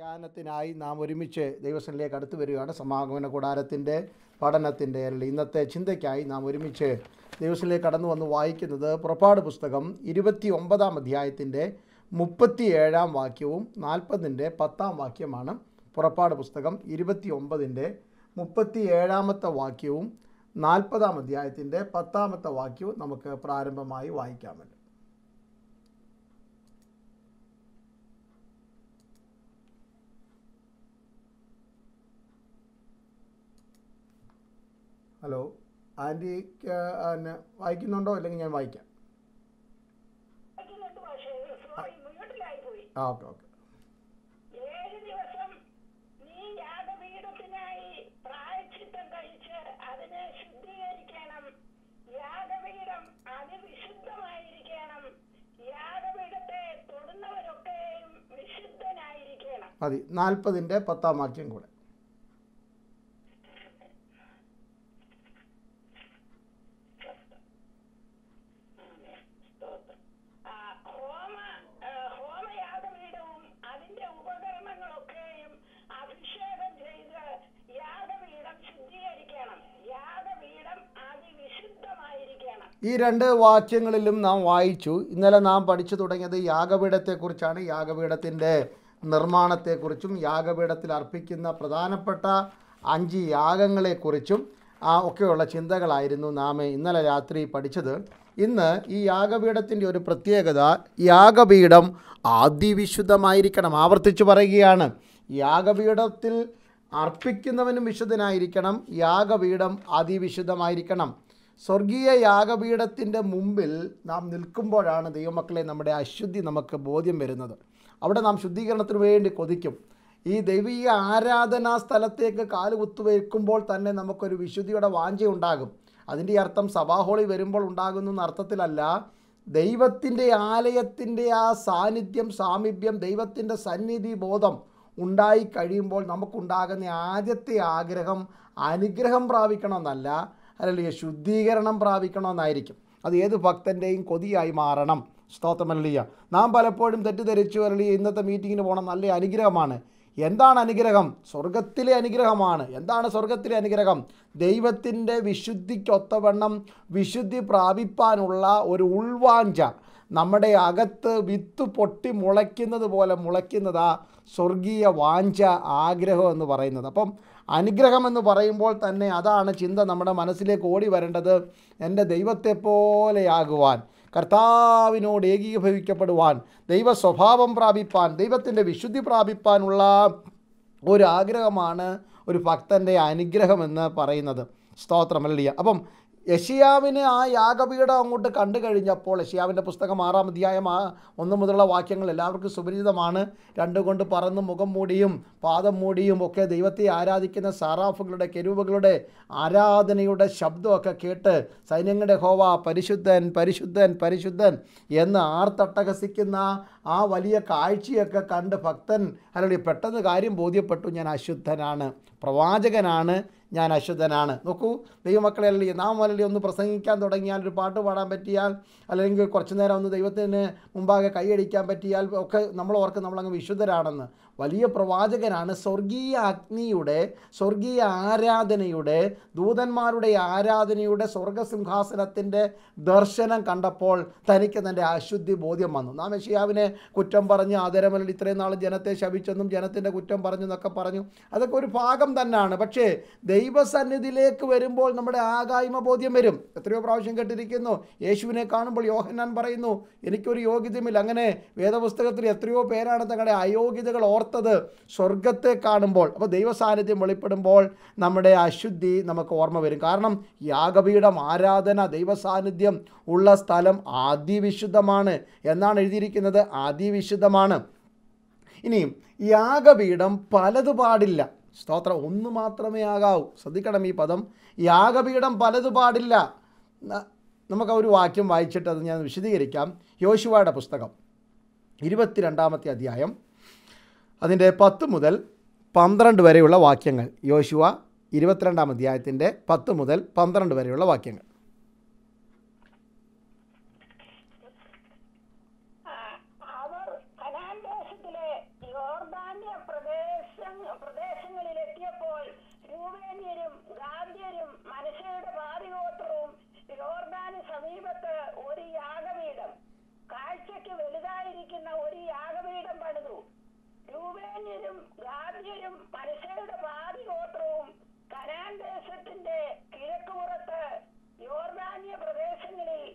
ധ്യാനത്തിനായി നാം ഒരുമിച്ച് ദൈവസനിലേക്ക് അടുത്തു വരികയാണ് സമാഗമന കൂടാരത്തിൻ്റെ പഠനത്തിൻ്റെ അല്ലെങ്കിൽ ഇന്നത്തെ ചിന്തയ്ക്കായി നാം ഒരുമിച്ച് ദൈവസനിലേക്ക് കടന്നു വന്ന് വായിക്കുന്നത് പുറപ്പാട് പുസ്തകം ഇരുപത്തി ഒമ്പതാം അധ്യായത്തിൻ്റെ മുപ്പത്തി ഏഴാം വാക്യവും നാൽപ്പതിൻ്റെ പത്താം വാക്യമാണ് പുറപ്പാട് പുസ്തകം ഇരുപത്തി ഒമ്പതിൻ്റെ മുപ്പത്തി ഏഴാമത്തെ വാക്യവും നാൽപ്പതാം അധ്യായത്തിൻ്റെ പത്താമത്തെ വാക്യവും നമുക്ക് പ്രാരംഭമായി വായിക്കാമല്ലോ ഹലോ ആൻറ്റിക്ക് പിന്നെ വായിക്കുന്നുണ്ടോ അല്ലെങ്കിൽ ഞാൻ വായിക്കാം ആ ഓക്കെ ഓക്കെ മതി നാൽപ്പതിൻ്റെ പത്താം വാക്യം കൂടെ ഈ രണ്ട് വാക്യങ്ങളിലും നാം വായിച്ചു ഇന്നലെ നാം പഠിച്ചു തുടങ്ങിയത് യാഗപീഠത്തെക്കുറിച്ചാണ് യാഗപീഠത്തിൻ്റെ നിർമ്മാണത്തെക്കുറിച്ചും യാഗപീഠത്തിൽ അർപ്പിക്കുന്ന പ്രധാനപ്പെട്ട അഞ്ച് യാഗങ്ങളെക്കുറിച്ചും ആ ഒക്കെയുള്ള ചിന്തകളായിരുന്നു നാം ഇന്നലെ രാത്രി പഠിച്ചത് ഇന്ന് ഈ യാഗപീഠത്തിൻ്റെ ഒരു പ്രത്യേകത യാഗപീഠം ആദ്യവിശുദ്ധമായിരിക്കണം ആവർത്തിച്ചു പറയുകയാണ് യാഗപീഠത്തിൽ അർപ്പിക്കുന്നവനും വിശുദ്ധനായിരിക്കണം യാഗപീഠം അതിവിശുദ്ധമായിരിക്കണം സ്വർഗീയ യാഗപീഠത്തിൻ്റെ മുമ്പിൽ നാം നിൽക്കുമ്പോഴാണ് ദൈവമക്കളെ നമ്മുടെ അശുദ്ധി നമുക്ക് ബോധ്യം വരുന്നത് അവിടെ നാം ശുദ്ധീകരണത്തിന് വേണ്ടി കൊതിക്കും ഈ ദൈവീയ ആരാധനാ സ്ഥലത്തേക്ക് കാല് കുത്തുവയ്ക്കുമ്പോൾ തന്നെ നമുക്കൊരു വിശുദ്ധിയുടെ വാഞ്ചയുണ്ടാകും അതിൻ്റെ അർത്ഥം സഭാഹോളി വരുമ്പോൾ ഉണ്ടാകുന്നു എന്ന അർത്ഥത്തിലല്ല ദൈവത്തിൻ്റെ ആലയത്തിൻ്റെ ആ സാന്നിധ്യം സാമീപ്യം ദൈവത്തിൻ്റെ സന്നിധി ബോധം ഉണ്ടായി കഴിയുമ്പോൾ നമുക്കുണ്ടാകുന്ന ആദ്യത്തെ ആഗ്രഹം അനുഗ്രഹം പ്രാപിക്കണമെന്നല്ല അല്ലെങ്കിൽ ശുദ്ധീകരണം പ്രാപിക്കണമെന്നായിരിക്കും അത് ഏത് ഭക്തൻ്റെയും കൊതിയായി മാറണം സ്തോത്രമല്ലിയ നാം പലപ്പോഴും തെറ്റിദ്ധരിച്ചു അല്ലെങ്കിൽ ഇന്നത്തെ മീറ്റിങ്ങിന് പോകണം നല്ല അനുഗ്രഹമാണ് എന്താണ് അനുഗ്രഹം സ്വർഗത്തിലെ അനുഗ്രഹമാണ് എന്താണ് സ്വർഗത്തിലെ അനുഗ്രഹം ദൈവത്തിൻ്റെ വിശുദ്ധിക്കൊത്തവണ്ണം വിശുദ്ധി പ്രാപിപ്പാനുള്ള ഒരു ഉൾവാഞ്ച നമ്മുടെ അകത്ത് വിത്ത് പൊട്ടി മുളയ്ക്കുന്നത് പോലെ മുളയ്ക്കുന്നതാ സ്വർഗീയ വാഞ്ച ആഗ്രഹം എന്ന് പറയുന്നത് അപ്പം അനുഗ്രഹം എന്ന് പറയുമ്പോൾ തന്നെ അതാണ് ചിന്ത നമ്മുടെ മനസ്സിലേക്ക് ഓടി വരേണ്ടത് എൻ്റെ ദൈവത്തെ പോലെയാകുവാൻ കർത്താവിനോട് ഏകീകഭവിക്കപ്പെടുവാൻ ദൈവ സ്വഭാവം പ്രാപിപ്പാൻ ദൈവത്തിൻ്റെ വിശുദ്ധി പ്രാപിപ്പാനുള്ള ഒരു ആഗ്രഹമാണ് ഒരു ഭക്തൻ്റെ അനുഗ്രഹമെന്ന് പറയുന്നത് സ്തോത്രമല്ലിയ അപ്പം യഷിയാവിന് ആ യാഗപീഠം അങ്ങോട്ട് കണ്ടു കഴിഞ്ഞപ്പോൾ യഷിയാവിൻ്റെ പുസ്തകം ആറാം അധ്യായം ആ ഒന്നു മുതലുള്ള വാക്യങ്ങൾ എല്ലാവർക്കും സുപരിചിതമാണ് രണ്ടുകൊണ്ട് പറന്ന് മുഖം മൂടിയും പാദം മൂടിയും ഒക്കെ ദൈവത്തെ ആരാധിക്കുന്ന സാറാഫുകളുടെ കെരുവുകളുടെ ആരാധനയുടെ ശബ്ദമൊക്കെ കേട്ട് സൈന്യങ്ങളുടെ ഹോവ പരിശുദ്ധൻ പരിശുദ്ധൻ പരിശുദ്ധൻ എന്ന് ആർത്തട്ടഹസിക്കുന്ന ആ വലിയ കാഴ്ചയൊക്കെ കണ്ട് ഭക്തൻ അല്ലെങ്കിൽ പെട്ടെന്ന് കാര്യം ബോധ്യപ്പെട്ടു ഞാൻ അശുദ്ധനാണ് പ്രവാചകനാണ് ഞാൻ അശുദ്ധനാണ് നോക്കൂ ദൈവമക്കളെ നാം അല്ലെങ്കിൽ ഒന്ന് പ്രസംഗിക്കാൻ തുടങ്ങിയാൽ ഒരു പാട്ട് പാടാൻ പറ്റിയാൽ അല്ലെങ്കിൽ കുറച്ചു നേരം ഒന്ന് ദൈവത്തിന് മുമ്പാകെ കൈയടിക്കാൻ പറ്റിയാൽ ഒക്കെ നമ്മൾ ഓർക്ക് നമ്മളങ്ങ് വിശുദ്ധരാണെന്ന് വലിയ പ്രവാചകനാണ് സ്വർഗീയ അഗ്നിയുടെ സ്വർഗീയ ആരാധനയുടെ ദൂതന്മാരുടെ ആരാധനയുടെ സ്വർഗസിംഹാസനത്തിൻ്റെ ദർശനം കണ്ടപ്പോൾ തനിക്ക് തൻ്റെ അശുദ്ധി ബോധ്യം വന്നു നാം യഷിയാവിനെ കുറ്റം പറഞ്ഞ് ആദരമല്ല ഇത്രയും നാൾ ജനത്തെ ശപിച്ചെന്നും ജനത്തിൻ്റെ കുറ്റം പറഞ്ഞു എന്നൊക്കെ പറഞ്ഞു അതൊക്കെ ഒരു ഭാഗം തന്നെയാണ് പക്ഷേ ദൈവസന്നിധിയിലേക്ക് വരുമ്പോൾ നമ്മുടെ ആകായ്മ ബോധ്യം വരും എത്രയോ പ്രാവശ്യം കേട്ടിരിക്കുന്നു യേശുവിനെ കാണുമ്പോൾ യോഹന്നാൻ പറയുന്നു എനിക്കൊരു യോഗ്യതയുമില്ല അങ്ങനെ വേദപുസ്തകത്തിൽ എത്രയോ പേരാണ് തങ്ങളുടെ അയോഗ്യതകൾ ഓർത്ത് ഓർത്തത് സ്വർഗത്തെ കാണുമ്പോൾ അപ്പോൾ ദൈവസാന്നിധ്യം വെളിപ്പെടുമ്പോൾ നമ്മുടെ അശുദ്ധി നമുക്ക് ഓർമ്മ വരും കാരണം യാഗപീഠം ആരാധന ദൈവസാന്നിധ്യം ഉള്ള സ്ഥലം ആദിവിശുദ്ധമാണ് എന്നാണ് എഴുതിയിരിക്കുന്നത് ആദിവിശുദ്ധമാണ് ഇനിയും യാഗപീഠം പലതു പാടില്ല സ്തോത്രം ഒന്ന് മാത്രമേ ആകാവൂ ശ്രദ്ധിക്കണം ഈ പദം യാഗപീഠം പലതു പാടില്ല നമുക്ക് ഒരു വാക്യം വായിച്ചിട്ട് അത് ഞാൻ വിശദീകരിക്കാം യോശുവയുടെ പുസ്തകം ഇരുപത്തിരണ്ടാമത്തെ അധ്യായം അതിൻ്റെ പത്ത് മുതൽ പന്ത്രണ്ട് വരെയുള്ള വാക്യങ്ങൾ യോശുവ ഇരുപത്തിരണ്ടാം അധ്യായത്തിൻ്റെ പത്ത് മുതൽ പന്ത്രണ്ട് വരെയുള്ള വാക്യങ്ങൾ ദേശത്തും മനസ്സയുടെ പാതി ഗോത്രവും കനാൻ ദേശത്തിന്റെ കിഴക്കുപുറത്ത് യോർദാന്യ പ്രദേശങ്ങളിൽ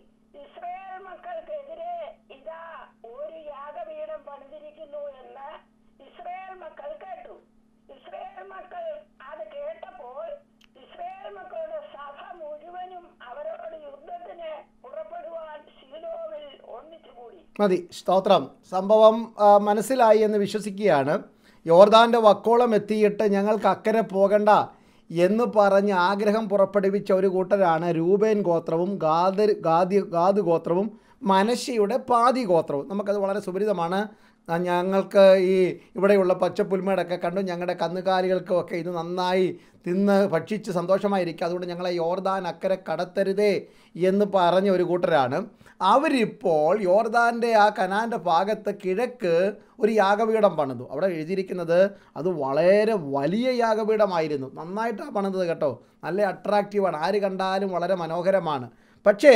ഇസ്രായേൽ മക്കൾക്കെതിരെ ഇതാ ഒരു യാഗപീഠം പണിതിരിക്കുന്നു എന്ന് ഇസ്രായേൽ മക്കൾ കേട്ടു ഇസ്രായേൽ മക്കൾ അത് കേട്ടപ്പോൾ ഇസ്രായേൽ മക്കളുടെ സഭ മുഴുവനും അവരോട് യുദ്ധത്തിന് പുറപ്പെടുവാൻ ശീലോവിൽ ഒന്നിച്ചുകൂടി മതി സ്തോത്രം സംഭവം മനസ്സിലായി എന്ന് വിശ്വസിക്കുകയാണ് യോർദാൻ്റെ വക്കോളം എത്തിയിട്ട് ഞങ്ങൾക്ക് അക്കരെ പോകണ്ട എന്ന് പറഞ്ഞ് ആഗ്രഹം പുറപ്പെടുവിച്ച ഒരു കൂട്ടരാണ് രൂപേൻ ഗോത്രവും ഗാദ് ഗാദി ഗാദ് ഗോത്രവും മനശിയുടെ പാതി ഗോത്രവും നമുക്കത് വളരെ സുപരിതമാണ് ഞങ്ങൾക്ക് ഈ ഇവിടെയുള്ള പച്ചപ്പുൽമേടൊക്കെ കണ്ടു ഞങ്ങളുടെ കന്നുകാലികൾക്കുമൊക്കെ ഇത് നന്നായി തിന്ന് ഭക്ഷിച്ച് സന്തോഷമായിരിക്കും അതുകൊണ്ട് ഞങ്ങളെ യോർദാൻ അക്കരെ കടത്തരുതേ എന്ന് പറഞ്ഞ ഒരു കൂട്ടരാണ് അവരിപ്പോൾ യോർദാൻ്റെ ആ കനാൻ്റെ ഭാഗത്ത് കിഴക്ക് ഒരു യാഗപീഠം പണിതു അവിടെ എഴുതിയിരിക്കുന്നത് അത് വളരെ വലിയ യാഗപീഠമായിരുന്നു നന്നായിട്ടാണ് പണിതത് കേട്ടോ നല്ല അട്രാക്റ്റീവാണ് ആര് കണ്ടാലും വളരെ മനോഹരമാണ് പക്ഷേ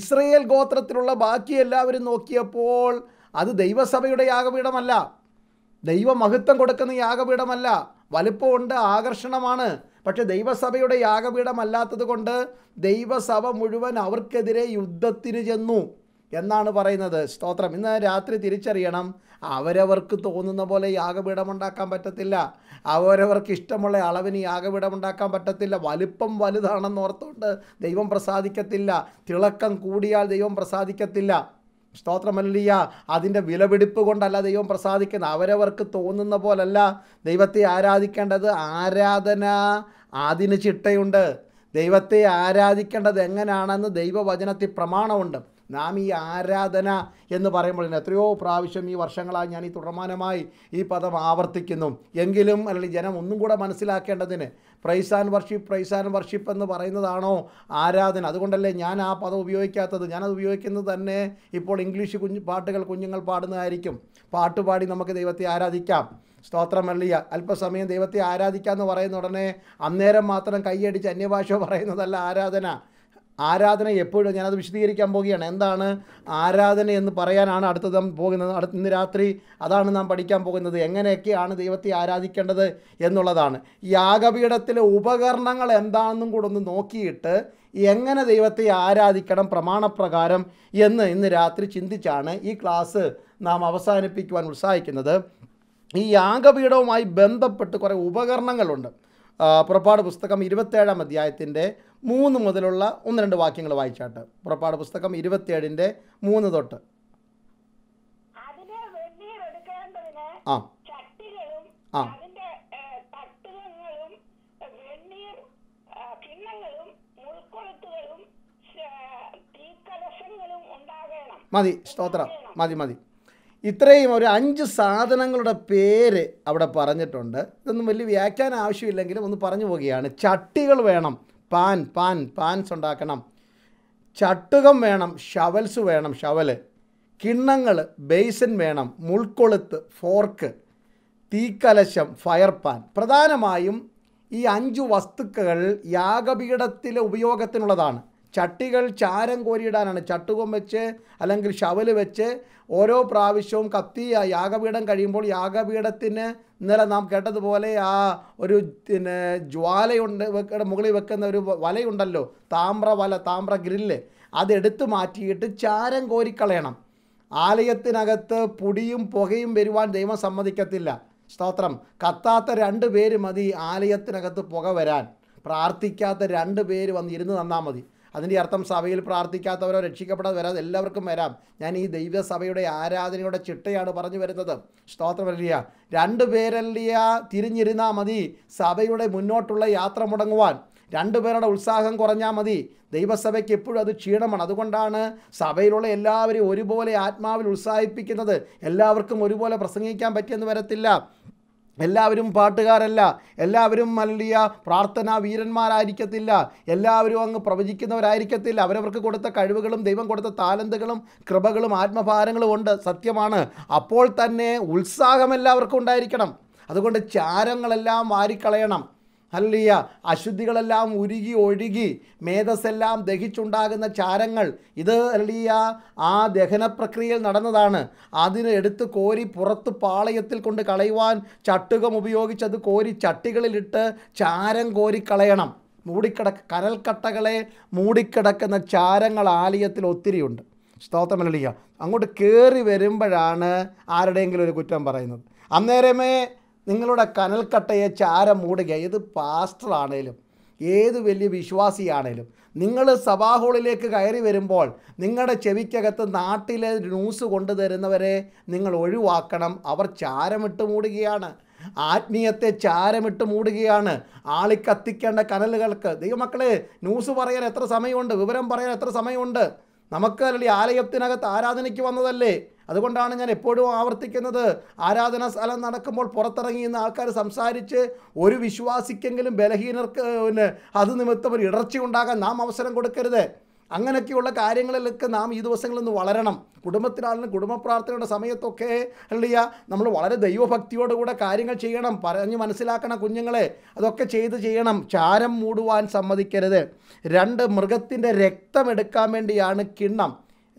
ഇസ്രയേൽ ഗോത്രത്തിലുള്ള ബാക്കി എല്ലാവരും നോക്കിയപ്പോൾ അത് ദൈവസഭയുടെ യാഗപീഠമല്ല ദൈവമഹത്വം കൊടുക്കുന്ന യാഗപീഠമല്ല വലിപ്പമുണ്ട് ആകർഷണമാണ് പക്ഷെ ദൈവസഭയുടെ യാഗപീഠമല്ലാത്തത് കൊണ്ട് ദൈവസഭ മുഴുവൻ അവർക്കെതിരെ യുദ്ധത്തിന് ചെന്നു എന്നാണ് പറയുന്നത് സ്തോത്രം ഇന്ന് രാത്രി തിരിച്ചറിയണം അവരവർക്ക് തോന്നുന്ന പോലെ യാഗപീഠമുണ്ടാക്കാൻ ഉണ്ടാക്കാൻ പറ്റത്തില്ല അവരവർക്ക് ഇഷ്ടമുള്ള അളവിന് യാഗപീഠമുണ്ടാക്കാൻ ഉണ്ടാക്കാൻ പറ്റത്തില്ല വലിപ്പം വലുതാണെന്ന് ഓർത്തുകൊണ്ട് ദൈവം പ്രസാദിക്കത്തില്ല തിളക്കം കൂടിയാൽ ദൈവം പ്രസാദിക്കത്തില്ല സ്തോത്രമല്ലിയ അതിൻ്റെ വിലപിടിപ്പ് കൊണ്ടല്ല ദൈവം പ്രസാദിക്കുന്നത് അവരവർക്ക് തോന്നുന്ന പോലല്ല ദൈവത്തെ ആരാധിക്കേണ്ടത് ആരാധന അതിന് ചിട്ടയുണ്ട് ദൈവത്തെ ആരാധിക്കേണ്ടത് എങ്ങനെയാണെന്ന് ദൈവവചനത്തിൽ പ്രമാണമുണ്ട് നാം ഈ ആരാധന എന്ന് പറയുമ്പോൾ എത്രയോ പ്രാവശ്യം ഈ വർഷങ്ങളായി ഞാൻ ഈ തുടർമാനമായി ഈ പദം ആവർത്തിക്കുന്നു എങ്കിലും അല്ലെങ്കിൽ ജനം ഒന്നും കൂടെ മനസ്സിലാക്കേണ്ടതിന് praise and worship praise and worship എന്ന് പറയുന്നതാണോ ആരാധന അതുകൊണ്ടല്ലേ ഞാൻ ആ പദം ഉപയോഗിക്കാത്തത് ഞാനത് ഉപയോഗിക്കുന്നത് തന്നെ ഇപ്പോൾ ഇംഗ്ലീഷ് കുഞ്ഞു പാട്ടുകൾ കുഞ്ഞുങ്ങൾ പാടുന്നതായിരിക്കും പാട്ട് പാടി നമുക്ക് ദൈവത്തെ ആരാധിക്കാം സ്തോത്രമല്ലിയ അല്പസമയം ദൈവത്തെ ആരാധിക്കാമെന്ന് എന്ന് പറയുന്ന ഉടനെ അന്നേരം മാത്രം കൈയടിച്ച് അന്യഭാഷ പറയുന്നതല്ല ആരാധന ആരാധന എപ്പോഴും ഞാനത് വിശദീകരിക്കാൻ പോവുകയാണ് എന്താണ് ആരാധന എന്ന് പറയാനാണ് അടുത്തത് പോകുന്നത് അടുത്ത ഇന്ന് രാത്രി അതാണ് നാം പഠിക്കാൻ പോകുന്നത് എങ്ങനെയൊക്കെയാണ് ദൈവത്തെ ആരാധിക്കേണ്ടത് എന്നുള്ളതാണ് യാഗപീഠത്തിലെ ഉപകരണങ്ങൾ എന്താണെന്നും കൂടെ ഒന്ന് നോക്കിയിട്ട് എങ്ങനെ ദൈവത്തെ ആരാധിക്കണം പ്രമാണപ്രകാരം എന്ന് ഇന്ന് രാത്രി ചിന്തിച്ചാണ് ഈ ക്ലാസ് നാം അവസാനിപ്പിക്കുവാൻ ഉത്സാഹിക്കുന്നത് ഈ യാഗപീഠവുമായി ബന്ധപ്പെട്ട് കുറേ ഉപകരണങ്ങളുണ്ട് പുറപ്പാട് പുസ്തകം ഇരുപത്തേഴാം അധ്യായത്തിൻ്റെ മൂന്ന് മുതലുള്ള ഒന്ന് രണ്ട് വാക്യങ്ങൾ വായിച്ചാട്ട് പുറപ്പാട് പുസ്തകം ഇരുപത്തിയേഴിന്റെ മൂന്ന് തൊട്ട് ആ ആ മതി സ്തോത്രം മതി മതി ഇത്രയും ഒരു അഞ്ച് സാധനങ്ങളുടെ പേര് അവിടെ പറഞ്ഞിട്ടുണ്ട് ഇതൊന്നും വലിയ വ്യാഖ്യാനം ആവശ്യമില്ലെങ്കിലും ഒന്ന് പറഞ്ഞു പോവുകയാണ് ചട്ടികൾ വേണം പാൻ പാൻ പാൻസ് ഉണ്ടാക്കണം ചട്ടുകം വേണം ഷവൽസ് വേണം ഷവൽ കിണ്ണങ്ങൾ ബേസിൻ വേണം മുൾക്കൊളുത്ത് ഫോർക്ക് തീക്കലശം ഫയർ പാൻ പ്രധാനമായും ഈ അഞ്ച് വസ്തുക്കൾ യാഗപീഠത്തിലെ ഉപയോഗത്തിനുള്ളതാണ് ചട്ടികൾ ചാരം കോരിയിടാനാണ് ചട്ടുകം വെച്ച് അല്ലെങ്കിൽ ഷവൽ വെച്ച് ഓരോ പ്രാവശ്യവും കത്തി യാഗപീഠം കഴിയുമ്പോൾ യാഗപീഠത്തിന് ഇന്നലെ നാം കേട്ടതുപോലെ ആ ഒരു പിന്നെ ജ്വാലയുണ്ട് മുകളിൽ വെക്കുന്ന ഒരു വലയുണ്ടല്ലോ താമ്ര വല താമ്ര ഗ്രില്ല് അതെടുത്തു മാറ്റിയിട്ട് ചാരം കോരിക്കളയണം ആലയത്തിനകത്ത് പുടിയും പുകയും വരുവാൻ ദൈവം സമ്മതിക്കത്തില്ല സ്തോത്രം കത്താത്ത രണ്ട് പേര് മതി ആലയത്തിനകത്ത് പുക വരാൻ പ്രാർത്ഥിക്കാത്ത രണ്ട് പേര് വന്ന് ഇരുന്ന് തന്നാൽ മതി അതിൻ്റെ അർത്ഥം സഭയിൽ പ്രാർത്ഥിക്കാത്തവരോ രക്ഷിക്കപ്പെടാതെ വരാതെ എല്ലാവർക്കും വരാം ഞാൻ ഈ ദൈവസഭയുടെ ആരാധനയുടെ ചിട്ടയാണ് പറഞ്ഞു വരുന്നത് സ്തോത്രമല്ലിയ രണ്ട് പേരല്ലിയ തിരിഞ്ഞിരുന്നാൽ മതി സഭയുടെ മുന്നോട്ടുള്ള യാത്ര മുടങ്ങുവാൻ രണ്ടുപേരുടെ ഉത്സാഹം കുറഞ്ഞാൽ മതി ദൈവസഭയ്ക്ക് എപ്പോഴും അത് ക്ഷീണമാണ് അതുകൊണ്ടാണ് സഭയിലുള്ള എല്ലാവരെയും ഒരുപോലെ ആത്മാവിൽ ഉത്സാഹിപ്പിക്കുന്നത് എല്ലാവർക്കും ഒരുപോലെ പ്രസംഗിക്കാൻ പറ്റിയെന്ന് വരത്തില്ല എല്ലാവരും പാട്ടുകാരല്ല എല്ലാവരും വലിയ പ്രാർത്ഥനാ വീരന്മാരായിരിക്കത്തില്ല എല്ലാവരും അങ്ങ് പ്രവചിക്കുന്നവരായിരിക്കത്തില്ല അവരവർക്ക് കൊടുത്ത കഴിവുകളും ദൈവം കൊടുത്ത താലന്തുകളും കൃപകളും ആത്മഭാരങ്ങളും ഉണ്ട് സത്യമാണ് അപ്പോൾ തന്നെ ഉത്സാഹം എല്ലാവർക്കും ഉണ്ടായിരിക്കണം അതുകൊണ്ട് ചാരങ്ങളെല്ലാം വാരിക്കളയണം അല്ലയ്യ അശുദ്ധികളെല്ലാം ഉരുകി ഒഴുകി മേധസ്സെല്ലാം ദഹിച്ചുണ്ടാകുന്ന ചാരങ്ങൾ ഇത് അല്ലയ്യ ആ ദഹന പ്രക്രിയയിൽ നടന്നതാണ് അതിന് എടുത്ത് കോരി പുറത്ത് പാളയത്തിൽ കൊണ്ട് കളയുവാൻ ചട്ടുകം ഉപയോഗിച്ചത് കോരി ചട്ടികളിലിട്ട് ചാരം കോരി കളയണം മൂടിക്കിടക്ക കരൽക്കട്ടകളെ മൂടിക്കിടക്കുന്ന ചാരങ്ങൾ ആലയത്തിൽ ഒത്തിരിയുണ്ട് സ്തോത്രമല്ലിയ അങ്ങോട്ട് കയറി വരുമ്പോഴാണ് ആരുടെയെങ്കിലും ഒരു കുറ്റം പറയുന്നത് അന്നേരമേ നിങ്ങളുടെ കനൽക്കട്ടയെ ചാരം മൂടുക ഏത് പാസ്റ്റർ ഏത് വലിയ വിശ്വാസിയാണേലും നിങ്ങൾ സഭാഹോളിലേക്ക് കയറി വരുമ്പോൾ നിങ്ങളുടെ ചെവിക്കകത്ത് നാട്ടിലെ ന്യൂസ് കൊണ്ടുതരുന്നവരെ നിങ്ങൾ ഒഴിവാക്കണം അവർ ചാരമിട്ട് മൂടുകയാണ് ആത്മീയത്തെ ചാരമിട്ട് മൂടുകയാണ് ആളിക്കത്തിക്കേണ്ട കനലുകൾക്ക് ദൈവമക്കളെ ന്യൂസ് പറയാൻ എത്ര സമയമുണ്ട് വിവരം പറയാൻ എത്ര സമയമുണ്ട് നമുക്ക് അല്ലെങ്കിൽ ആലയത്തിനകത്ത് ആരാധനയ്ക്ക് വന്നതല്ലേ അതുകൊണ്ടാണ് ഞാൻ എപ്പോഴും ആവർത്തിക്കുന്നത് ആരാധനാ സ്ഥലം നടക്കുമ്പോൾ പുറത്തിറങ്ങി നിന്ന് ആൾക്കാർ സംസാരിച്ച് ഒരു വിശ്വാസിക്കെങ്കിലും ബലഹീനർക്ക് പിന്നെ അത് നിമിത്തം ഒരു ഇടർച്ച ഉണ്ടാകാൻ നാം അവസരം കൊടുക്കരുത് അങ്ങനെയൊക്കെയുള്ള കാര്യങ്ങളിലൊക്കെ നാം ഈ ദിവസങ്ങളിലൊന്ന് വളരണം കുടുംബത്തിലാണെങ്കിലും കുടുംബ പ്രാർത്ഥനയുടെ സമയത്തൊക്കെ അല്ല നമ്മൾ വളരെ ദൈവഭക്തിയോടുകൂടെ കാര്യങ്ങൾ ചെയ്യണം പറഞ്ഞ് മനസ്സിലാക്കണം കുഞ്ഞുങ്ങളെ അതൊക്കെ ചെയ്ത് ചെയ്യണം ചാരം മൂടുവാൻ സമ്മതിക്കരുത് രണ്ട് മൃഗത്തിൻ്റെ രക്തമെടുക്കാൻ വേണ്ടിയാണ് കിണ്ണം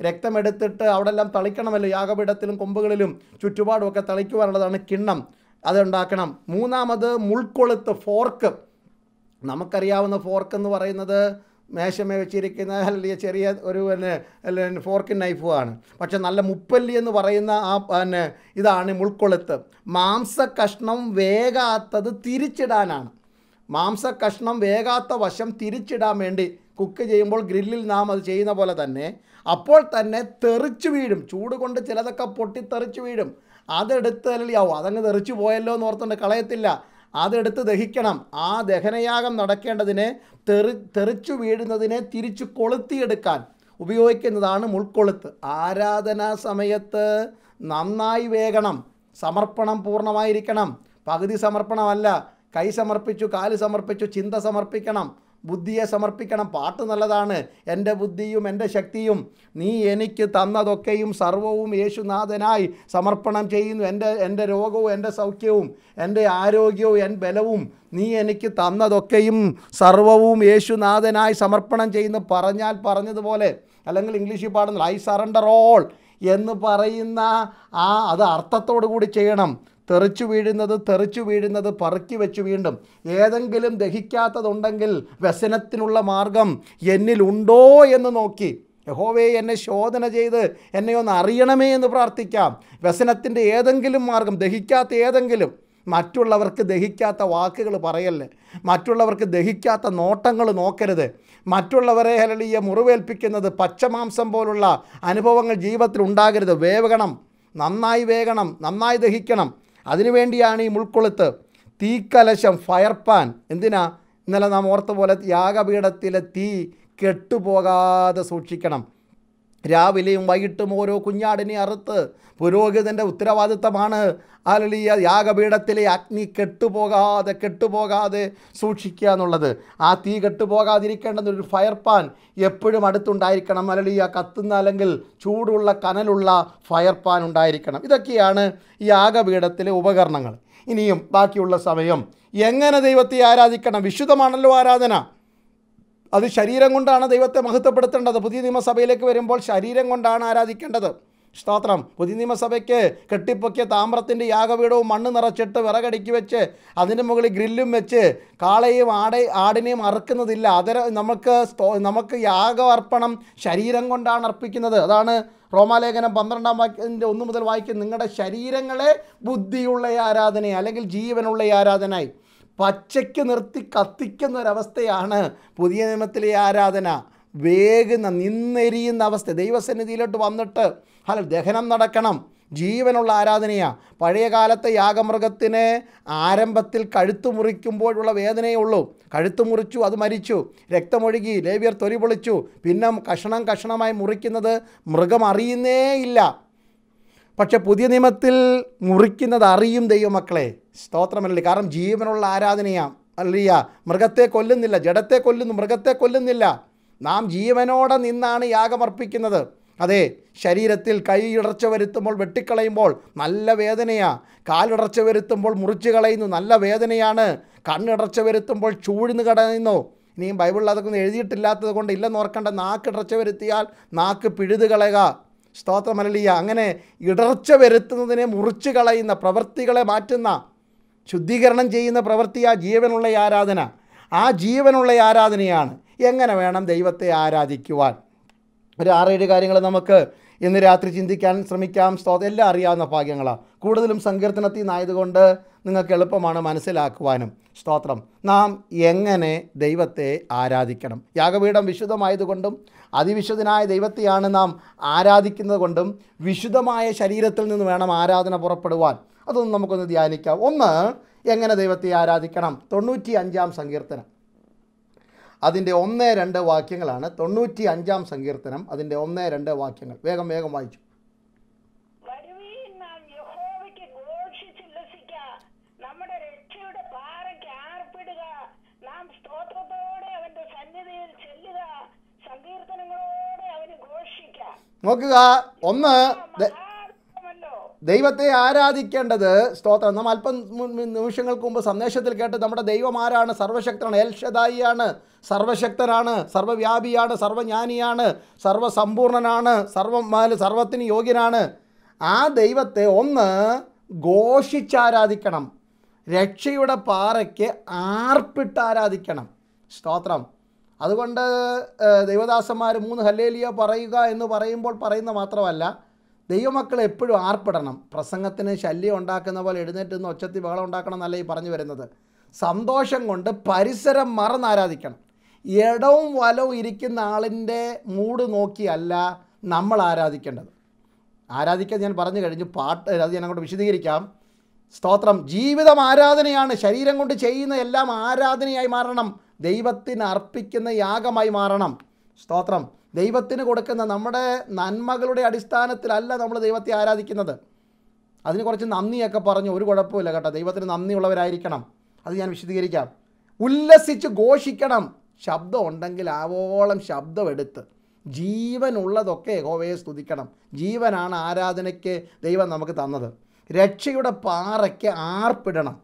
രക്തമെടുത്തിട്ട് അവിടെ എല്ലാം തളിക്കണമല്ലോ യാഗപീഠത്തിലും കൊമ്പുകളിലും ചുറ്റുപാടുമൊക്കെ തളിക്കുവാനുള്ളതാണ് കിണ്ണം അതുണ്ടാക്കണം മൂന്നാമത് മുൾക്കൊളുത്ത് ഫോർക്ക് നമുക്കറിയാവുന്ന ഫോർക്ക് എന്ന് പറയുന്നത് മേശമേ വെച്ചിരിക്കുന്ന അല്ലെങ്കിൽ ചെറിയ ഒരു പിന്നെ ഫോർക്കിൻ നൈഫുമാണ് പക്ഷെ നല്ല മുപ്പല്ലി എന്ന് പറയുന്ന ആ പിന്നെ ഇതാണ് മുൾക്കൊളുത്ത് മാംസ കഷ്ണം വേഗാത്തത് തിരിച്ചിടാനാണ് മാംസ കഷ്ണം വേഗാത്ത വശം തിരിച്ചിടാൻ വേണ്ടി കുക്ക് ചെയ്യുമ്പോൾ ഗ്രില്ലിൽ നാം അത് ചെയ്യുന്ന പോലെ തന്നെ അപ്പോൾ തന്നെ തെറിച്ചു വീഴും ചൂട് കൊണ്ട് ചിലതൊക്കെ പൊട്ടി തെറിച്ചു വീഴും അതെടുത്ത് അല്ലയാവും അതങ്ങ് തെറിച്ചു പോയല്ലോ എന്ന് ഓർത്തുകൊണ്ട് കളയത്തില്ല അതെടുത്ത് ദഹിക്കണം ആ ദഹനയാഗം നടക്കേണ്ടതിനെ തെറി തെറിച്ചു വീഴുന്നതിനെ തിരിച്ചു കൊളുത്തിയെടുക്കാൻ ഉപയോഗിക്കുന്നതാണ് മുൾക്കൊളുത്ത് ആരാധനാ സമയത്ത് നന്നായി വേകണം സമർപ്പണം പൂർണ്ണമായിരിക്കണം പകുതി സമർപ്പണമല്ല കൈ സമർപ്പിച്ചു കാല് സമർപ്പിച്ചു ചിന്ത സമർപ്പിക്കണം ബുദ്ധിയെ സമർപ്പിക്കണം പാട്ട് നല്ലതാണ് എൻ്റെ ബുദ്ധിയും എൻ്റെ ശക്തിയും നീ എനിക്ക് തന്നതൊക്കെയും സർവവും യേശുനാഥനായി സമർപ്പണം ചെയ്യുന്നു എൻ്റെ എൻ്റെ രോഗവും എൻ്റെ സൗഖ്യവും എൻ്റെ ആരോഗ്യവും എൻ ബലവും നീ എനിക്ക് തന്നതൊക്കെയും സർവവും യേശുനാഥനായി സമർപ്പണം ചെയ്യുന്നു പറഞ്ഞാൽ പറഞ്ഞതുപോലെ അല്ലെങ്കിൽ ഇംഗ്ലീഷിൽ പാടുന്ന ഐ സറണ്ടർ ഓൾ എന്ന് പറയുന്ന ആ അത് അർത്ഥത്തോടു കൂടി ചെയ്യണം തെറിച്ചു വീഴുന്നത് തെറിച്ചു വീഴുന്നത് പറക്കി വെച്ചു വീണ്ടും ഏതെങ്കിലും ദഹിക്കാത്തതുണ്ടെങ്കിൽ വ്യസനത്തിനുള്ള മാർഗം എന്നിലുണ്ടോ എന്ന് നോക്കി യഹോവയെ എന്നെ ശോധന ചെയ്ത് എന്നെ ഒന്ന് അറിയണമേ എന്ന് പ്രാർത്ഥിക്കാം വ്യസനത്തിൻ്റെ ഏതെങ്കിലും മാർഗം ദഹിക്കാത്ത ഏതെങ്കിലും മറ്റുള്ളവർക്ക് ദഹിക്കാത്ത വാക്കുകൾ പറയല്ലേ മറ്റുള്ളവർക്ക് ദഹിക്കാത്ത നോട്ടങ്ങൾ നോക്കരുത് മറ്റുള്ളവരെ ഹലളിയ മുറിവേൽപ്പിക്കുന്നത് പച്ചമാംസം പോലുള്ള അനുഭവങ്ങൾ ജീവിതത്തിൽ ഉണ്ടാകരുത് വേവകണം നന്നായി വേകണം നന്നായി ദഹിക്കണം അതിനുവേണ്ടിയാണ് ഈ മുൾക്കൊളുത്ത് തീക്കലശം ഫയർ പാൻ എന്തിനാ ഇന്നലെ നാം ഓർത്ത പോലെ യാഗപീഠത്തിലെ തീ കെട്ടുപോകാതെ സൂക്ഷിക്കണം രാവിലെയും വൈകിട്ടും ഓരോ കുഞ്ഞാടിനെ അറുത്ത് പുരോഹിതൻ്റെ ഉത്തരവാദിത്തമാണ് അലലിയ യാഗപീഠത്തിലെ അഗ്നി കെട്ടുപോകാതെ കെട്ടുപോകാതെ സൂക്ഷിക്കുക എന്നുള്ളത് ആ തീ കെട്ടുപോകാതിരിക്കേണ്ടത് ഒരു ഫയർ പാൻ എപ്പോഴും അടുത്തുണ്ടായിരിക്കണം അലലിയ കത്തുന്ന അല്ലെങ്കിൽ ചൂടുള്ള കനലുള്ള ഫയർ പാൻ ഉണ്ടായിരിക്കണം ഇതൊക്കെയാണ് ഈ യാഗപീഠത്തിലെ ഉപകരണങ്ങൾ ഇനിയും ബാക്കിയുള്ള സമയം എങ്ങനെ ദൈവത്തെ ആരാധിക്കണം വിശുദ്ധമാണല്ലോ ആരാധന അത് ശരീരം കൊണ്ടാണ് ദൈവത്തെ മഹത്വപ്പെടുത്തേണ്ടത് പുതിയ നിയമസഭയിലേക്ക് വരുമ്പോൾ ശരീരം കൊണ്ടാണ് ആരാധിക്കേണ്ടത് സ്തോത്രം പുതിയ നിയമസഭയ്ക്ക് കെട്ടിപ്പൊക്കിയ താമ്രത്തിൻ്റെ യാഗപീഠവും മണ്ണ് നിറച്ചിട്ട് വിറകടിക്കി വെച്ച് അതിൻ്റെ മുകളിൽ ഗ്രില്ലും വെച്ച് കാളയും ആടെ ആടിനെയും അറുക്കുന്നതില്ല അതര നമുക്ക് നമുക്ക് യാഗമർപ്പണം ശരീരം കൊണ്ടാണ് അർപ്പിക്കുന്നത് അതാണ് റോമാലേഖനം പന്ത്രണ്ടാം വാക്യത്തിൻ്റെ ഒന്ന് മുതൽ വായിക്കും നിങ്ങളുടെ ശരീരങ്ങളെ ബുദ്ധിയുള്ള ആരാധന അല്ലെങ്കിൽ ജീവനുള്ള ആരാധനയായി പച്ചയ്ക്ക് നിർത്തി കത്തിക്കുന്ന ഒരവസ്ഥയാണ് പുതിയ നിയമത്തിലെ ആരാധന വേകുന്ന നിന്നെരിയുന്ന അവസ്ഥ ദൈവസന്നിധിയിലോട്ട് വന്നിട്ട് ഹല ദഹനം നടക്കണം ജീവനുള്ള ആരാധനയാണ് പഴയ കാലത്തെ യാഗമൃഗത്തിന് ആരംഭത്തിൽ കഴുത്ത് മുറിക്കുമ്പോഴുള്ള വേദനയേ ഉള്ളൂ കഴുത്ത് മുറിച്ചു അത് മരിച്ചു രക്തമൊഴുകി ലേവ്യർ തൊലി പൊളിച്ചു പിന്നെ കഷണം കഷണമായി മുറിക്കുന്നത് മൃഗം അറിയുന്നേ ഇല്ല പക്ഷെ പുതിയ നിയമത്തിൽ മുറിക്കുന്നത് അറിയും ദൈവമക്കളെ സ്തോത്രമല്ലേ കാരണം ജീവനുള്ള ആരാധനയാണ് അല്ലയ്യ മൃഗത്തെ കൊല്ലുന്നില്ല ജഡത്തെ കൊല്ലുന്നു മൃഗത്തെ കൊല്ലുന്നില്ല നാം ജീവനോടെ നിന്നാണ് യാഗമർപ്പിക്കുന്നത് അതെ ശരീരത്തിൽ കൈയിടർച്ച വരുത്തുമ്പോൾ വെട്ടിക്കളയുമ്പോൾ നല്ല വേദനയാണ് കാലിടർച്ച വരുത്തുമ്പോൾ മുറിച്ച് കളയുന്നു നല്ല വേദനയാണ് കണ്ണിടർച്ച വരുത്തുമ്പോൾ ചൂഴ്ന്നു കടയുന്നു ഇനിയും ബൈബിളിൽ അതൊക്കെ എഴുതിയിട്ടില്ലാത്തത് കൊണ്ട് ഇല്ലെന്ന് ഓർക്കേണ്ട നാക്ക് ഇടർച്ച വരുത്തിയാൽ നാക്ക് പിഴുതു കളയുക സ്തോത്രമലിയ അങ്ങനെ ഇടർച്ച വരുത്തുന്നതിനെ മുറിച്ച് കളയുന്ന പ്രവൃത്തികളെ മാറ്റുന്ന ശുദ്ധീകരണം ചെയ്യുന്ന പ്രവൃത്തിയാ ജീവനുള്ള ആരാധന ആ ജീവനുള്ള ആരാധനയാണ് എങ്ങനെ വേണം ദൈവത്തെ ആരാധിക്കുവാൻ ഒരു ആറേഴ് കാര്യങ്ങൾ നമുക്ക് ഇന്ന് രാത്രി ചിന്തിക്കാൻ ശ്രമിക്കാം സ്തോത്ര എല്ലാം അറിയാവുന്ന ഭാഗ്യങ്ങളാണ് കൂടുതലും സങ്കീർത്തനത്തിൽ നിന്നായതുകൊണ്ട് നിങ്ങൾക്ക് എളുപ്പമാണ് മനസ്സിലാക്കുവാനും സ്തോത്രം നാം എങ്ങനെ ദൈവത്തെ ആരാധിക്കണം യാഗപീഠം വിശുദ്ധമായതുകൊണ്ടും അതിവിശുദ്ധനായ ദൈവത്തെയാണ് നാം ആരാധിക്കുന്നത് കൊണ്ടും വിശുദ്ധമായ ശരീരത്തിൽ നിന്ന് വേണം ആരാധന പുറപ്പെടുവാൻ അതൊന്നും നമുക്കൊന്ന് ധ്യാനിക്കാം ഒന്ന് എങ്ങനെ ദൈവത്തെ ആരാധിക്കണം തൊണ്ണൂറ്റി അഞ്ചാം സങ്കീർത്തനം അതിൻ്റെ ഒന്ന് രണ്ട് വാക്യങ്ങളാണ് തൊണ്ണൂറ്റി അഞ്ചാം സങ്കീർത്തനം അതിൻ്റെ ഒന്ന് രണ്ട് വാക്യങ്ങൾ വേഗം വേഗം വായിച്ചു നോക്കുക ഒന്ന് ദൈവത്തെ ആരാധിക്കേണ്ടത് സ്തോത്രം നമ്മൾ അല്പം നിമിഷങ്ങൾക്ക് മുമ്പ് സന്ദേശത്തിൽ കേട്ട് നമ്മുടെ ദൈവം ആരാണ് സർവശക്തനാണ് ഏൽഷദായിയാണ് സർവശക്തനാണ് സർവവ്യാപിയാണ് സർവജ്ഞാനിയാണ് സർവസമ്പൂർണനാണ് സർവം സർവത്തിന് യോഗ്യനാണ് ആ ദൈവത്തെ ഒന്ന് ഘോഷിച്ചാരാധിക്കണം രക്ഷയുടെ പാറയ്ക്ക് ആർപ്പിട്ട് ആരാധിക്കണം സ്തോത്രം അതുകൊണ്ട് ദൈവദാസന്മാർ മൂന്ന് ഹല്ലേലിയ പറയുക എന്ന് പറയുമ്പോൾ പറയുന്ന മാത്രമല്ല ദൈവമക്കൾ എപ്പോഴും ആർപ്പെടണം പ്രസംഗത്തിന് ശല്യം ഉണ്ടാക്കുന്ന പോലെ എഴുന്നേറ്റ് നിന്ന് ഒച്ചത്തി ബഹളം ഉണ്ടാക്കണം എന്നല്ല ഈ പറഞ്ഞു വരുന്നത് സന്തോഷം കൊണ്ട് പരിസരം മറന്ന് ആരാധിക്കണം ഇടവും വലവും ഇരിക്കുന്ന ആളിൻ്റെ മൂഡ് നോക്കിയല്ല നമ്മൾ ആരാധിക്കേണ്ടത് ആരാധിക്കാൻ ഞാൻ പറഞ്ഞു കഴിഞ്ഞു പാട്ട് അത് ഞാൻ അങ്ങോട്ട് വിശദീകരിക്കാം സ്തോത്രം ജീവിതം ആരാധനയാണ് ശരീരം കൊണ്ട് ചെയ്യുന്ന എല്ലാം ആരാധനയായി മാറണം ദൈവത്തിന് അർപ്പിക്കുന്ന യാഗമായി മാറണം സ്തോത്രം ദൈവത്തിന് കൊടുക്കുന്ന നമ്മുടെ നന്മകളുടെ അടിസ്ഥാനത്തിലല്ല നമ്മൾ ദൈവത്തെ ആരാധിക്കുന്നത് അതിന് കുറച്ച് നന്ദിയൊക്കെ പറഞ്ഞു ഒരു കുഴപ്പമില്ല കേട്ടോ ദൈവത്തിന് നന്ദിയുള്ളവരായിരിക്കണം അത് ഞാൻ വിശദീകരിക്കാം ഉല്ലസിച്ച് ഘോഷിക്കണം ശബ്ദം ഉണ്ടെങ്കിൽ ആവോളം ശബ്ദമെടുത്ത് ജീവനുള്ളതൊക്കെ യഹോവയെ സ്തുതിക്കണം ജീവനാണ് ആരാധനയ്ക്ക് ദൈവം നമുക്ക് തന്നത് രക്ഷയുടെ പാറയ്ക്ക് ആർപ്പിടണം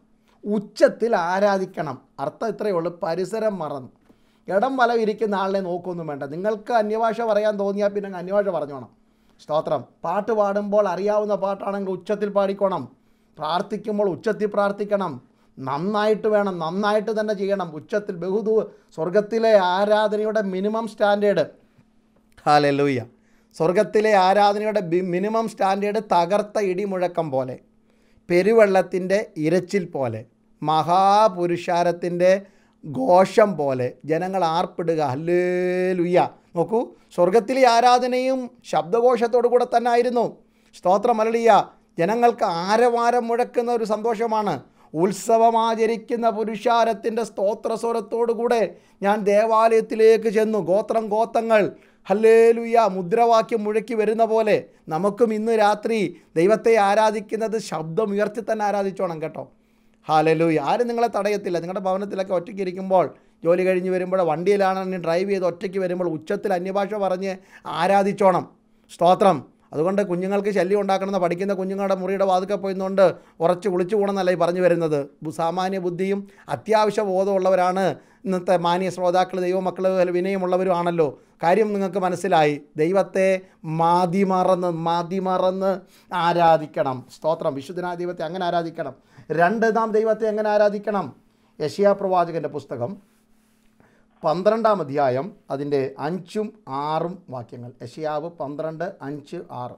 ഉച്ചത്തിൽ ആരാധിക്കണം അർത്ഥം ഇത്രയേ ഉള്ളൂ പരിസരം മറന്നു ഇടം വലം ഇരിക്കുന്ന ആളിനെ നോക്കൊന്നും വേണ്ട നിങ്ങൾക്ക് അന്യഭാഷ പറയാൻ തോന്നിയാൽ പിന്നെ അന്യഭാഷ പറഞ്ഞോണം സ്തോത്രം പാട്ട് പാടുമ്പോൾ അറിയാവുന്ന പാട്ടാണെങ്കിൽ ഉച്ചത്തിൽ പാടിക്കോണം പ്രാർത്ഥിക്കുമ്പോൾ ഉച്ചത്തിൽ പ്രാർത്ഥിക്കണം നന്നായിട്ട് വേണം നന്നായിട്ട് തന്നെ ചെയ്യണം ഉച്ചത്തിൽ ബഹുദൂ സ്വർഗത്തിലെ ആരാധനയുടെ മിനിമം സ്റ്റാൻഡേർഡ് ഹാലലൂയ്യ സ്വർഗത്തിലെ ആരാധനയുടെ മിനിമം സ്റ്റാൻഡേർഡ് തകർത്ത ഇടിമുഴക്കം പോലെ പെരുവെള്ളത്തിൻ്റെ ഇരച്ചിൽ പോലെ മഹാപുരുഷാരത്തിൻ്റെ ഘോഷം പോലെ ജനങ്ങൾ ആർപ്പിടുക അല്ലേ ലുയ്യ നോക്കൂ സ്വർഗത്തിലെ ആരാധനയും ശബ്ദഘോഷത്തോടു കൂടെ തന്നെ ആയിരുന്നു സ്തോത്രം അലളിയ ജനങ്ങൾക്ക് ആരവാരം മുഴക്കുന്ന ഒരു സന്തോഷമാണ് ഉത്സവമാചരിക്കുന്ന പുരുഷാരത്തിൻ്റെ സ്തോത്രസ്വരത്തോടുകൂടെ ഞാൻ ദേവാലയത്തിലേക്ക് ചെന്നു ഗോത്രം ഗോത്രങ്ങൾ ഹല്ലേലുയ മുദ്രാവാക്യം മുഴക്കി വരുന്ന പോലെ നമുക്കും ഇന്ന് രാത്രി ദൈവത്തെ ആരാധിക്കുന്നത് ശബ്ദം ഉയർത്തി തന്നെ ആരാധിച്ചോണം കേട്ടോ ഹാലലൂയി ആരും നിങ്ങളെ തടയത്തില്ല നിങ്ങളുടെ ഭവനത്തിലൊക്കെ ഒറ്റയ്ക്ക് ഇരിക്കുമ്പോൾ ജോലി കഴിഞ്ഞ് വരുമ്പോൾ വണ്ടിയിലാണ് ഡ്രൈവ് ചെയ്ത് ഒറ്റയ്ക്ക് വരുമ്പോൾ ഉച്ചത്തിൽ അന്യഭാഷ പറഞ്ഞ് ആരാധിച്ചോണം സ്തോത്രം അതുകൊണ്ട് കുഞ്ഞുങ്ങൾക്ക് ശല്യം ഉണ്ടാക്കണമെന്ന് പഠിക്കുന്ന കുഞ്ഞുങ്ങളുടെ മുറിയുടെ വാതുക്കെ പോയിന്നുകൊണ്ട് ഉറച്ച് കുളിച്ചു പോകണമെന്നല്ല ഈ പറഞ്ഞു വരുന്നത് സാമാന്യ ബുദ്ധിയും അത്യാവശ്യ ബോധമുള്ളവരാണ് ഇന്നത്തെ മാന്യ ശ്രോതാക്കൾ ദൈവമക്കൾ വിനയമുള്ളവരുമാണല്ലോ കാര്യം നിങ്ങൾക്ക് മനസ്സിലായി ദൈവത്തെ മാതിമറന്ന് മാതിമറന്ന് ആരാധിക്കണം സ്തോത്രം വിശുദ്ധനാധിപത്യം അങ്ങനെ ആരാധിക്കണം രണ്ട് നാം ദൈവത്തെ എങ്ങനെ ആരാധിക്കണം യശിയാ പ്രവാചകൻ്റെ പുസ്തകം പന്ത്രണ്ടാം അധ്യായം അതിൻ്റെ അഞ്ചും ആറും വാക്യങ്ങൾ യശിയാവ് പന്ത്രണ്ട് അഞ്ച് ആറ്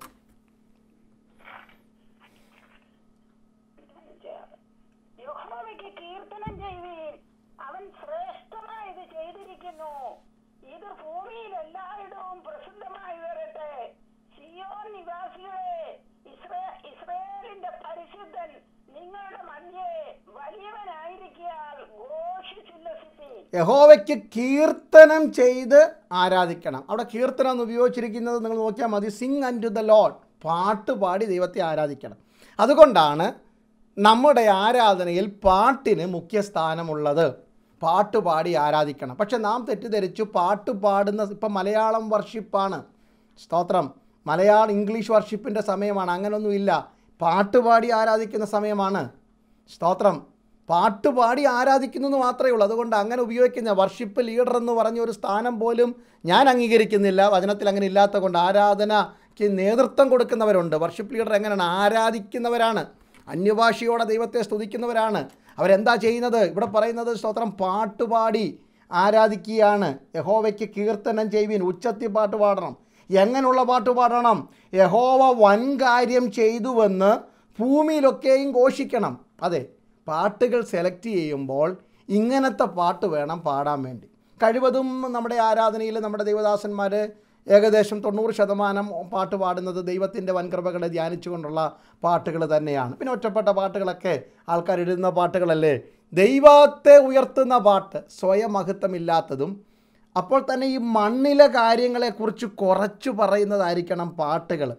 യഹോവയ്ക്ക് കീർത്തനം ചെയ്ത് ആരാധിക്കണം അവിടെ കീർത്തനം എന്ന് ഉപയോഗിച്ചിരിക്കുന്നത് നിങ്ങൾ നോക്കിയാൽ മതി sing and to the Lord പാട്ട് പാടി ദൈവത്തെ ആരാധിക്കണം അതുകൊണ്ടാണ് നമ്മുടെ ആരാധനയിൽ പാട്ടിന് മുഖ്യസ്ഥാനമുള്ളത് പാട്ട് പാടി ആരാധിക്കണം പക്ഷെ നാം തെറ്റിദ്ധരിച്ചു പാട്ട് പാടുന്ന ഇപ്പം മലയാളം വർഷിപ്പാണ് സ്തോത്രം മലയാളം ഇംഗ്ലീഷ് വർഷിപ്പിൻ്റെ സമയമാണ് അങ്ങനൊന്നുമില്ല പാടി ആരാധിക്കുന്ന സമയമാണ് സ്തോത്രം പാട്ട് പാടി ആരാധിക്കുന്നു എന്ന് മാത്രമേ ഉള്ളൂ അതുകൊണ്ട് അങ്ങനെ ഉപയോഗിക്കുന്ന വർഷിപ്പ് ലീഡർ എന്ന് പറഞ്ഞ ഒരു സ്ഥാനം പോലും ഞാൻ അംഗീകരിക്കുന്നില്ല വചനത്തിൽ അങ്ങനെ ഇല്ലാത്ത കൊണ്ട് ആരാധനയ്ക്ക് നേതൃത്വം കൊടുക്കുന്നവരുണ്ട് വർഷിപ്പ് ലീഡർ എങ്ങനെയാണ് ആരാധിക്കുന്നവരാണ് അന്യഭാഷയോടെ ദൈവത്തെ സ്തുതിക്കുന്നവരാണ് അവരെന്താ ചെയ്യുന്നത് ഇവിടെ പറയുന്നത് സ്തോത്രം പാട്ടുപാടി ആരാധിക്കുകയാണ് യഹോവയ്ക്ക് കീർത്തനം ചെയ്യുവിൻ ഉച്ചത്തി പാട്ട് പാടണം എങ്ങനെയുള്ള പാട്ട് പാടണം യഹോവ വൻകാര്യം ചെയ്തുവെന്ന് ഭൂമിയിലൊക്കെയും ഘോഷിക്കണം അതെ പാട്ടുകൾ സെലക്ട് ചെയ്യുമ്പോൾ ഇങ്ങനത്തെ പാട്ട് വേണം പാടാൻ വേണ്ടി കഴിവതും നമ്മുടെ ആരാധനയിൽ നമ്മുടെ ദൈവദാസന്മാർ ഏകദേശം തൊണ്ണൂറ് ശതമാനം പാട്ട് പാടുന്നത് ദൈവത്തിൻ്റെ വൻകൃപകളെ ധ്യാനിച്ചുകൊണ്ടുള്ള പാട്ടുകൾ തന്നെയാണ് പിന്നെ ഒറ്റപ്പെട്ട പാട്ടുകളൊക്കെ ആൾക്കാർ ഇടുന്ന പാട്ടുകളല്ലേ ദൈവത്തെ ഉയർത്തുന്ന പാട്ട് സ്വയം മഹത്വമില്ലാത്തതും അപ്പോൾ തന്നെ ഈ മണ്ണിലെ കാര്യങ്ങളെക്കുറിച്ച് കുറച്ച് പറയുന്നതായിരിക്കണം പാട്ടുകൾ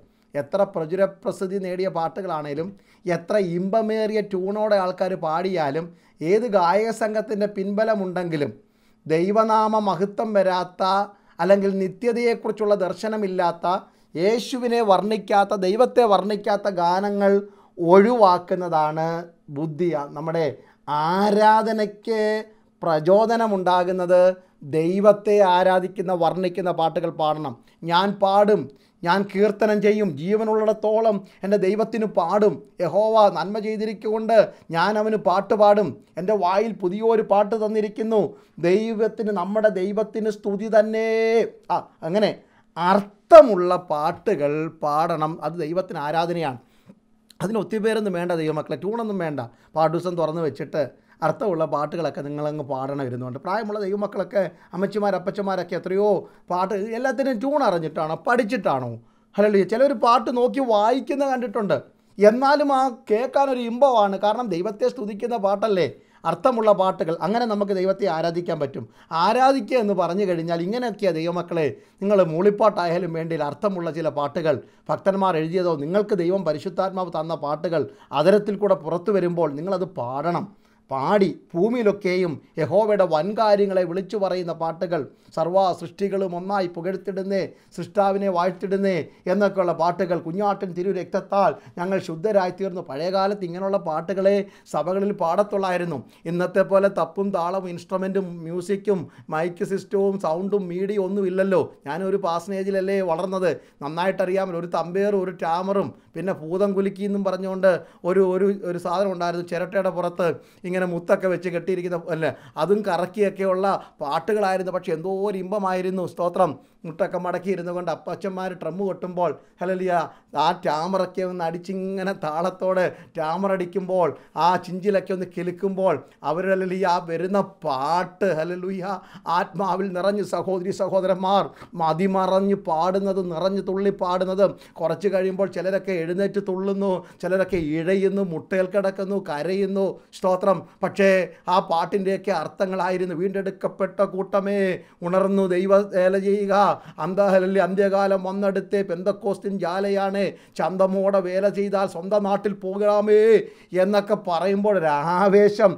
എത്ര പ്രചുരപ്രസിദ്ധി നേടിയ പാട്ടുകളാണേലും എത്ര ഇമ്പമേറിയ ട്യൂണോടെ ആൾക്കാർ പാടിയാലും ഏത് ഗായക സംഘത്തിൻ്റെ പിൻബലമുണ്ടെങ്കിലും ദൈവനാമ മഹത്വം വരാത്ത അല്ലെങ്കിൽ നിത്യതയെക്കുറിച്ചുള്ള ദർശനമില്ലാത്ത യേശുവിനെ വർണ്ണിക്കാത്ത ദൈവത്തെ വർണ്ണിക്കാത്ത ഗാനങ്ങൾ ഒഴിവാക്കുന്നതാണ് ബുദ്ധി നമ്മുടെ ആരാധനയ്ക്ക് പ്രചോദനമുണ്ടാകുന്നത് ദൈവത്തെ ആരാധിക്കുന്ന വർണ്ണിക്കുന്ന പാട്ടുകൾ പാടണം ഞാൻ പാടും ഞാൻ കീർത്തനം ചെയ്യും ജീവനുള്ളിടത്തോളം എൻ്റെ ദൈവത്തിന് പാടും യഹോവ നന്മ ചെയ്തിരിക്കുകൊണ്ട് ഞാൻ അവന് പാട്ട് പാടും എൻ്റെ വായിൽ പുതിയൊരു പാട്ട് തന്നിരിക്കുന്നു ദൈവത്തിന് നമ്മുടെ ദൈവത്തിന് സ്തുതി തന്നെ ആ അങ്ങനെ അർത്ഥമുള്ള പാട്ടുകൾ പാടണം അത് ദൈവത്തിന് ആരാധനയാണ് അതിന് ഒത്തിരി പേരൊന്നും വേണ്ട ദൈവമക്കളെ ട്യൂണൊന്നും വേണ്ട പാട്ടുസം തുറന്ന് വെച്ചിട്ട് അർത്ഥമുള്ള പാട്ടുകളൊക്കെ നിങ്ങളങ്ങ് പാടണം വരുന്നുണ്ട് പ്രായമുള്ള ദൈവമക്കളൊക്കെ അമ്മച്ചിമാർ അപ്പച്ചമാരൊക്കെ എത്രയോ പാട്ട് എല്ലാത്തിനും ട്യൂൺ അറിഞ്ഞിട്ടാണോ പഠിച്ചിട്ടാണോ ഹലോ ചിലർ പാട്ട് നോക്കി വായിക്കുന്ന കണ്ടിട്ടുണ്ട് എന്നാലും ആ കേൾക്കാനൊരു ഇമ്പമാണ് കാരണം ദൈവത്തെ സ്തുതിക്കുന്ന പാട്ടല്ലേ അർത്ഥമുള്ള പാട്ടുകൾ അങ്ങനെ നമുക്ക് ദൈവത്തെ ആരാധിക്കാൻ പറ്റും ആരാധിക്കുക എന്ന് പറഞ്ഞു കഴിഞ്ഞാൽ ഇങ്ങനെയൊക്കെയാണ് ദൈവമക്കളെ നിങ്ങൾ മൂളിപ്പാട്ടായാലും വേണ്ടിയിൽ അർത്ഥമുള്ള ചില പാട്ടുകൾ ഭക്തന്മാർ എഴുതിയതോ നിങ്ങൾക്ക് ദൈവം പരിശുദ്ധാത്മാവ് തന്ന പാട്ടുകൾ അതരത്തിൽ കൂടെ പുറത്തു വരുമ്പോൾ നിങ്ങളത് പാടണം പാടി ഭൂമിയിലൊക്കെയും യഹോവയുടെ വൻകാര്യങ്ങളെ വിളിച്ചു പറയുന്ന പാട്ടുകൾ സർവ്വ സൃഷ്ടികളും ഒന്നായി പുകഴ്ത്തിടുന്നേ സൃഷ്ടാവിനെ വാഴ്ത്തിടുന്നേ എന്നൊക്കെയുള്ള പാട്ടുകൾ കുഞ്ഞാട്ടൻ തിരു രക്തത്താൽ ഞങ്ങൾ ശുദ്ധരായി തീർന്നു പഴയകാലത്ത് ഇങ്ങനെയുള്ള പാട്ടുകളെ സഭകളിൽ പാടത്തുള്ളായിരുന്നു ഇന്നത്തെ പോലെ തപ്പും താളവും ഇൻസ്ട്രുമെൻറ്റും മ്യൂസിക്കും മൈക്ക് സിസ്റ്റവും സൗണ്ടും മീഡിയ ഒന്നും ഇല്ലല്ലോ ഞാനൊരു പാസനേജിലല്ലേ വളർന്നത് നന്നായിട്ടറിയാമല്ലോ ഒരു തമ്പേറും ഒരു ടാമറും പിന്നെ ഭൂതം കുലുക്കി എന്നും പറഞ്ഞുകൊണ്ട് ഒരു ഒരു ഒരു സാധനം ഉണ്ടായിരുന്നു ചിരട്ടയുടെ പുറത്ത് ഇങ്ങനെ ഇങ്ങനെ മുത്തൊക്കെ വെച്ച് കെട്ടിയിരിക്കുന്ന അല്ലേ അതും കറക്കിയൊക്കെയുള്ള പാട്ടുകളായിരുന്നു പക്ഷേ എന്തോ ഒരു ഇമ്പമായിരുന്നു സ്തോത്രം മുട്ടൊക്കെ മടക്കിയിരുന്നു കൊണ്ട് അപ്പച്ചന്മാർ ട്രമ്മ് കൊട്ടുമ്പോൾ ഹലലിയ ആ ടാമറൊക്കെ ഒന്ന് അടിച്ചിങ്ങനെ താളത്തോടെ ടാമറടിക്കുമ്പോൾ ആ ചിഞ്ചിലൊക്കെ ഒന്ന് കിലുക്കുമ്പോൾ അവരലലിയ ആ വരുന്ന പാട്ട് ഹലലുയ ആത്മാവിൽ നിറഞ്ഞ് സഹോദരി സഹോദരന്മാർ മതിമറഞ്ഞ് പാടുന്നത് നിറഞ്ഞ് തുള്ളി പാടുന്നത് കുറച്ച് കഴിയുമ്പോൾ ചിലരൊക്കെ എഴുന്നേറ്റ് തുള്ളുന്നു ചിലരൊക്കെ ഇഴയുന്നു മുട്ടയിൽ കിടക്കുന്നു കരയുന്നു സ്തോത്രം പക്ഷേ ആ പാട്ടിൻ്റെയൊക്കെ അർത്ഥങ്ങളായിരുന്നു വീണ്ടെടുക്കപ്പെട്ട കൂട്ടമേ ഉണർന്നു ദൈവ ഏല ചെയ്യുക അന്തഹലി അന്ത്യകാലം വന്നെടുത്തേ പെന്തക്കോസ്റ്റിൻ ജാലയാണ് ചന്തമോടെ വേല ചെയ്താൽ സ്വന്തം നാട്ടിൽ പോകാമേ എന്നൊക്കെ പറയുമ്പോൾ ഒരാവേശം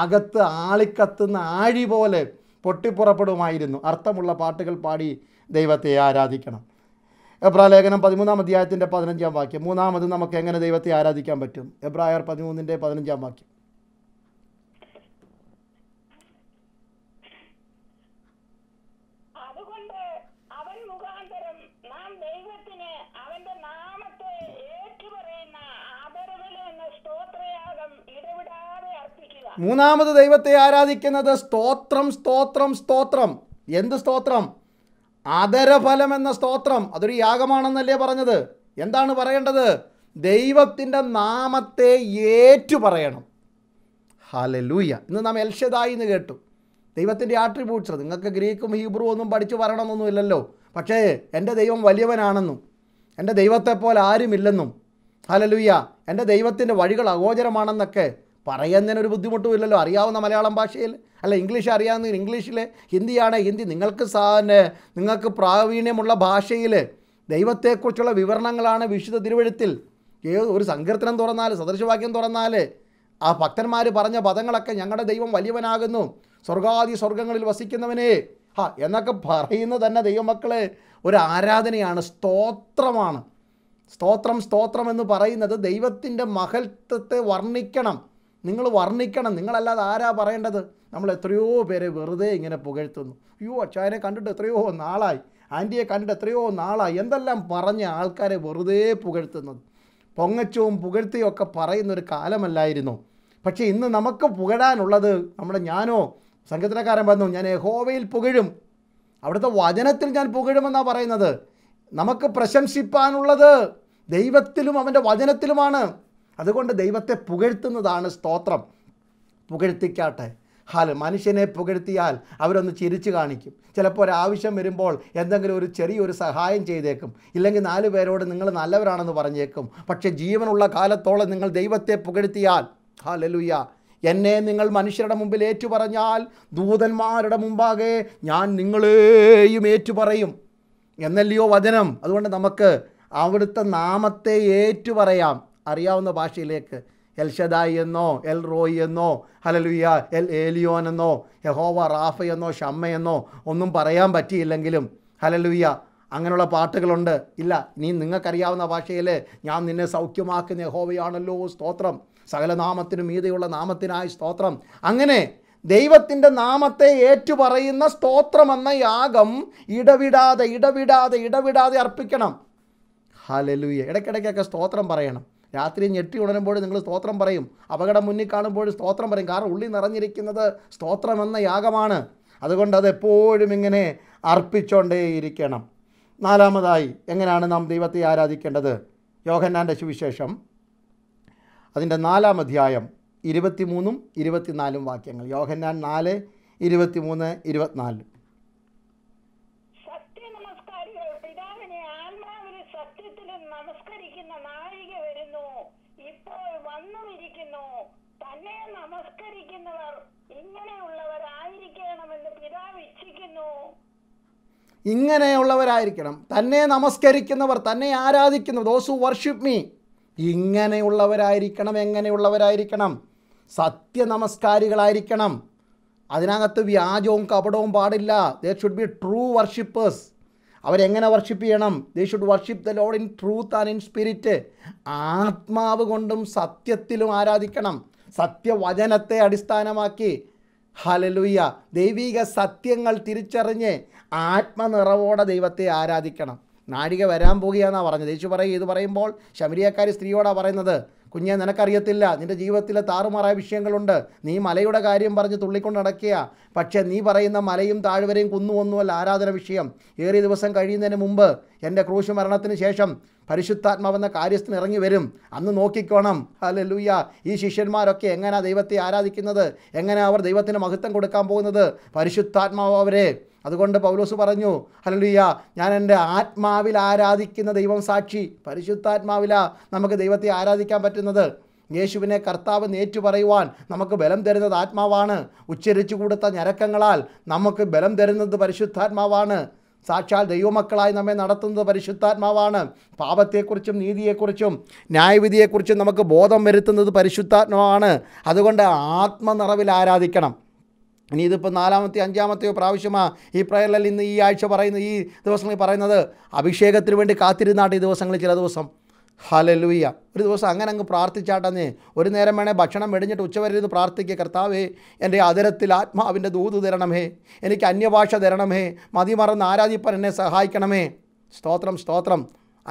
അകത്ത് ആളിക്കത്തുന്ന ആഴി പോലെ പൊട്ടിപ്പുറപ്പെടുമായിരുന്നു അർത്ഥമുള്ള പാട്ടുകൾ പാടി ദൈവത്തെ ആരാധിക്കണം എബ്രാലേഖനം പതിമൂന്നാം അധ്യായത്തിൻ്റെ പതിനഞ്ചാം വാക്യം മൂന്നാമത് നമുക്ക് എങ്ങനെ ദൈവത്തെ ആരാധിക്കാൻ പറ്റും എബ്രായർ പതിമൂന്നിൻ്റെ പതിനഞ്ചാം വാക്യം മൂന്നാമത് ദൈവത്തെ ആരാധിക്കുന്നത് സ്തോത്രം സ്തോത്രം സ്തോത്രം എന്ത് സ്തോത്രം ആദരഫലം എന്ന സ്തോത്രം അതൊരു യാഗമാണെന്നല്ലേ പറഞ്ഞത് എന്താണ് പറയേണ്ടത് ദൈവത്തിൻ്റെ നാമത്തെ ഏറ്റു പറയണം ഹലലൂയ ഇന്ന് നാം എൽഷതായി എന്ന് കേട്ടു ദൈവത്തിൻ്റെ ആട്രിബ്യൂട്ട്സ് നിങ്ങൾക്ക് ഗ്രീക്കും ഹീബ്രു ഒന്നും പഠിച്ചു പറയണമെന്നൊന്നുമില്ലല്ലോ പക്ഷേ എൻ്റെ ദൈവം വലിയവനാണെന്നും എൻ്റെ ദൈവത്തെപ്പോലെ ആരുമില്ലെന്നും ഹലലൂയ എൻ്റെ ദൈവത്തിൻ്റെ വഴികൾ അഗോചരമാണെന്നൊക്കെ പറയാൻ തന്നെ ഒരു ബുദ്ധിമുട്ടുമില്ലല്ലോ അറിയാവുന്ന മലയാളം ഭാഷയിൽ അല്ല ഇംഗ്ലീഷ് അറിയാവുന്ന ഇംഗ്ലീഷിൽ ഹിന്ദിയാണ് ഹിന്ദി നിങ്ങൾക്ക് സാ നിങ്ങൾക്ക് പ്രാവീണ്യമുള്ള ഭാഷയിൽ ദൈവത്തെക്കുറിച്ചുള്ള വിവരണങ്ങളാണ് വിശുദ്ധ തിരുവഴുത്തിൽ ഏത് ഒരു സങ്കീർത്തനം തുറന്നാൽ സദൃശവാക്യം തുറന്നാൽ ആ ഭക്തന്മാർ പറഞ്ഞ പദങ്ങളൊക്കെ ഞങ്ങളുടെ ദൈവം വലിയവനാകുന്നു സ്വർഗാദി സ്വർഗങ്ങളിൽ വസിക്കുന്നവനെ ഹാ എന്നൊക്കെ പറയുന്ന തന്നെ ദൈവമക്കളെ ഒരു ആരാധനയാണ് സ്തോത്രമാണ് സ്തോത്രം സ്തോത്രം എന്ന് പറയുന്നത് ദൈവത്തിൻ്റെ മഹത്വത്തെ വർണ്ണിക്കണം നിങ്ങൾ വർണ്ണിക്കണം നിങ്ങളല്ലാതെ ആരാ പറയേണ്ടത് നമ്മൾ എത്രയോ പേരെ വെറുതെ ഇങ്ങനെ പുകഴ്ത്തുന്നു അയ്യോ അച്ചായനെ കണ്ടിട്ട് എത്രയോ നാളായി ആൻറ്റിയെ കണ്ടിട്ട് എത്രയോ നാളായി എന്തെല്ലാം പറഞ്ഞ് ആൾക്കാരെ വെറുതെ പുകഴ്ത്തുന്നത് പൊങ്ങച്ചവും പുകഴ്ത്തിയും ഒക്കെ പറയുന്നൊരു കാലമല്ലായിരുന്നു പക്ഷേ ഇന്ന് നമുക്ക് പുകഴാനുള്ളത് നമ്മുടെ ഞാനോ സംഘത്തിനക്കാരൻ പറഞ്ഞു ഞാൻ ഹോവയിൽ പുകഴും അവിടുത്തെ വചനത്തിൽ ഞാൻ പുകഴുമെന്നാണ് പറയുന്നത് നമുക്ക് പ്രശംസിപ്പാനുള്ളത് ദൈവത്തിലും അവൻ്റെ വചനത്തിലുമാണ് അതുകൊണ്ട് ദൈവത്തെ പുകഴ്ത്തുന്നതാണ് സ്തോത്രം പുകഴ്ത്തിക്കാട്ടെ ഹാല് മനുഷ്യനെ പുകഴ്ത്തിയാൽ അവരൊന്ന് ചിരിച്ചു കാണിക്കും ചിലപ്പോൾ ഒരാവശ്യം വരുമ്പോൾ എന്തെങ്കിലും ഒരു ചെറിയൊരു സഹായം ചെയ്തേക്കും ഇല്ലെങ്കിൽ നാല് പേരോട് നിങ്ങൾ നല്ലവരാണെന്ന് പറഞ്ഞേക്കും പക്ഷേ ജീവനുള്ള കാലത്തോളം നിങ്ങൾ ദൈവത്തെ പുകഴ്ത്തിയാൽ ഹാലലുയ്യ എന്നെ നിങ്ങൾ മനുഷ്യരുടെ മുമ്പിൽ ഏറ്റുപറഞ്ഞാൽ ദൂതന്മാരുടെ മുമ്പാകെ ഞാൻ നിങ്ങളെയും ഏറ്റുപറയും എന്നല്ലയോ വചനം അതുകൊണ്ട് നമുക്ക് അവിടുത്തെ നാമത്തെ ഏറ്റുപറയാം അറിയാവുന്ന ഭാഷയിലേക്ക് എൽ ഷദായി എന്നോ എൽ റോയി എന്നോ ഹലലുയ എൽ ഏലിയോൻ എന്നോ യഹോവ റാഫ എന്നോ ഷമ്മ എന്നോ ഒന്നും പറയാൻ പറ്റിയില്ലെങ്കിലും ഹലലുയ അങ്ങനെയുള്ള പാട്ടുകളുണ്ട് ഇല്ല നീ നിങ്ങൾക്കറിയാവുന്ന ഭാഷയിൽ ഞാൻ നിന്നെ സൗഖ്യമാക്കുന്ന യഹോവയാണല്ലോ സ്തോത്രം സകലനാമത്തിനും മീതെയുള്ള നാമത്തിനായി സ്തോത്രം അങ്ങനെ ദൈവത്തിൻ്റെ നാമത്തെ ഏറ്റുപറയുന്ന സ്തോത്രമെന്ന യാഗം ഇടവിടാതെ ഇടവിടാതെ ഇടവിടാതെ അർപ്പിക്കണം ഹലലുയ ഇടയ്ക്കിടയ്ക്കൊക്കെ സ്തോത്രം പറയണം രാത്രി ഞെട്ടി ഉണരുമ്പോൾ നിങ്ങൾ സ്തോത്രം പറയും അപകടം മുന്നിൽ കാണുമ്പോൾ സ്തോത്രം പറയും കാരണം ഉള്ളി നിറഞ്ഞിരിക്കുന്നത് സ്തോത്രം എന്ന യാഗമാണ് അതുകൊണ്ട് അത് എപ്പോഴും ഇങ്ങനെ അർപ്പിച്ചുകൊണ്ടേയിരിക്കണം നാലാമതായി എങ്ങനെയാണ് നാം ദൈവത്തെ ആരാധിക്കേണ്ടത് യോഹന്നാൻ്റെ സുവിശേഷം അതിൻ്റെ നാലാം അധ്യായം ഇരുപത്തിമൂന്നും ഇരുപത്തിനാലും വാക്യങ്ങൾ യോഹന്നാൻ നാല് ഇരുപത്തിമൂന്ന് ഇരുപത്തിനാല് നമസ്കരിക്കുന്നവർ ഇങ്ങനെയുള്ളവരായിരിക്കണമെന്ന് പിതാവ് ഇച്ഛിക്കുന്നു ഇങ്ങനെയുള്ളവരായിരിക്കണം തന്നെ നമസ്കരിക്കുന്നവർ തന്നെ ആരാധിക്കുന്നു ദോസ് വർഷിപ്പ് മീ ഇങ്ങനെയുള്ളവരായിരിക്കണം എങ്ങനെയുള്ളവരായിരിക്കണം സത്യ നമസ്കാരികളായിരിക്കണം അതിനകത്ത് വ്യാജവും കപടവും പാടില്ല they should be true worshippers അവരെങ്ങനെ വർഷിപ്പ് ചെയ്യണം they should worship the Lord in truth and in spirit ആത്മാവ് കൊണ്ടും സത്യത്തിലും ആരാധിക്കണം സത്യവചനത്തെ അടിസ്ഥാനമാക്കി ഹലലുയ്യ ദൈവിക സത്യങ്ങൾ തിരിച്ചറിഞ്ഞ് ആത്മനിറവോടെ ദൈവത്തെ ആരാധിക്കണം നാഴിക വരാൻ പോകുകയെന്നാണ് പറഞ്ഞത് യേശു പറയും ഇത് പറയുമ്പോൾ ശമരിയക്കാരി സ്ത്രീയോടാണ് പറയുന്നത് കുഞ്ഞെ നിനക്കറിയത്തില്ല നിൻ്റെ ജീവിതത്തിലെ താറുമാറായ വിഷയങ്ങളുണ്ട് നീ മലയുടെ കാര്യം പറഞ്ഞ് തുള്ളിക്കൊണ്ട് നടക്കുക പക്ഷേ നീ പറയുന്ന മലയും താഴ്വരയും കുന്നും ഒന്നുമല്ല ആരാധന വിഷയം ഏറിയ ദിവസം കഴിയുന്നതിന് മുമ്പ് എൻ്റെ ക്രൂശ് മരണത്തിന് ശേഷം പരിശുദ്ധാത്മാവെന്ന കാര്യസ്ഥന് ഇറങ്ങി വരും അന്ന് നോക്കിക്കോണം അല്ലെ ലൂയ്യ ഈ ശിഷ്യന്മാരൊക്കെ എങ്ങനെയാണ് ദൈവത്തെ ആരാധിക്കുന്നത് എങ്ങനെയാണ് അവർ ദൈവത്തിന് മഹത്വം കൊടുക്കാൻ പോകുന്നത് പരിശുദ്ധാത്മാവ് അവരെ അതുകൊണ്ട് പൗലോസ് പറഞ്ഞു ഹലലുയ്യ ഞാൻ എൻ്റെ ആത്മാവിൽ ആരാധിക്കുന്ന ദൈവം സാക്ഷി പരിശുദ്ധാത്മാവിലാണ് നമുക്ക് ദൈവത്തെ ആരാധിക്കാൻ പറ്റുന്നത് യേശുവിനെ കർത്താവ് നേറ്റു പറയുവാൻ നമുക്ക് ബലം തരുന്നത് ആത്മാവാണ് ഉച്ചരിച്ചു കൊടുത്ത ഞരക്കങ്ങളാൽ നമുക്ക് ബലം തരുന്നത് പരിശുദ്ധാത്മാവാണ് സാക്ഷാൽ ദൈവമക്കളായി നമ്മെ നടത്തുന്നത് പരിശുദ്ധാത്മാവാണ് പാപത്തെക്കുറിച്ചും നീതിയെക്കുറിച്ചും ന്യായവിധിയെക്കുറിച്ചും നമുക്ക് ബോധം വരുത്തുന്നത് പരിശുദ്ധാത്മാവാണ് അതുകൊണ്ട് ആത്മനിറവിൽ ആരാധിക്കണം ഇനി ഇതിപ്പോൾ നാലാമത്തെ അഞ്ചാമത്തെയോ പ്രാവശ്യമാണ് ഈ പ്രയറിൽ ഇന്ന് ഈ ആഴ്ച പറയുന്ന ഈ ദിവസങ്ങളിൽ പറയുന്നത് അഭിഷേകത്തിന് വേണ്ടി കാത്തിരുന്നാട്ട് ഈ ദിവസങ്ങളിൽ ചില ദിവസം ഹലലുയ്യ ഒരു ദിവസം അങ്ങനെ അങ്ങ് പ്രാർത്ഥിച്ചാട്ടെന്ന് ഒരു നേരം വേണേൽ ഭക്ഷണം വെടിഞ്ഞിട്ട് ഉച്ചവരെ ഇരുന്ന് പ്രാർത്ഥിക്കുക കർത്താവേ എൻ്റെ അതിരത്തിൽ ആത്മാവിൻ്റെ ദൂത് തരണമേ എനിക്ക് അന്യഭാഷ തരണമേ മതിമറന്ന് ആരാധിപ്പൻ എന്നെ സഹായിക്കണമേ സ്തോത്രം സ്തോത്രം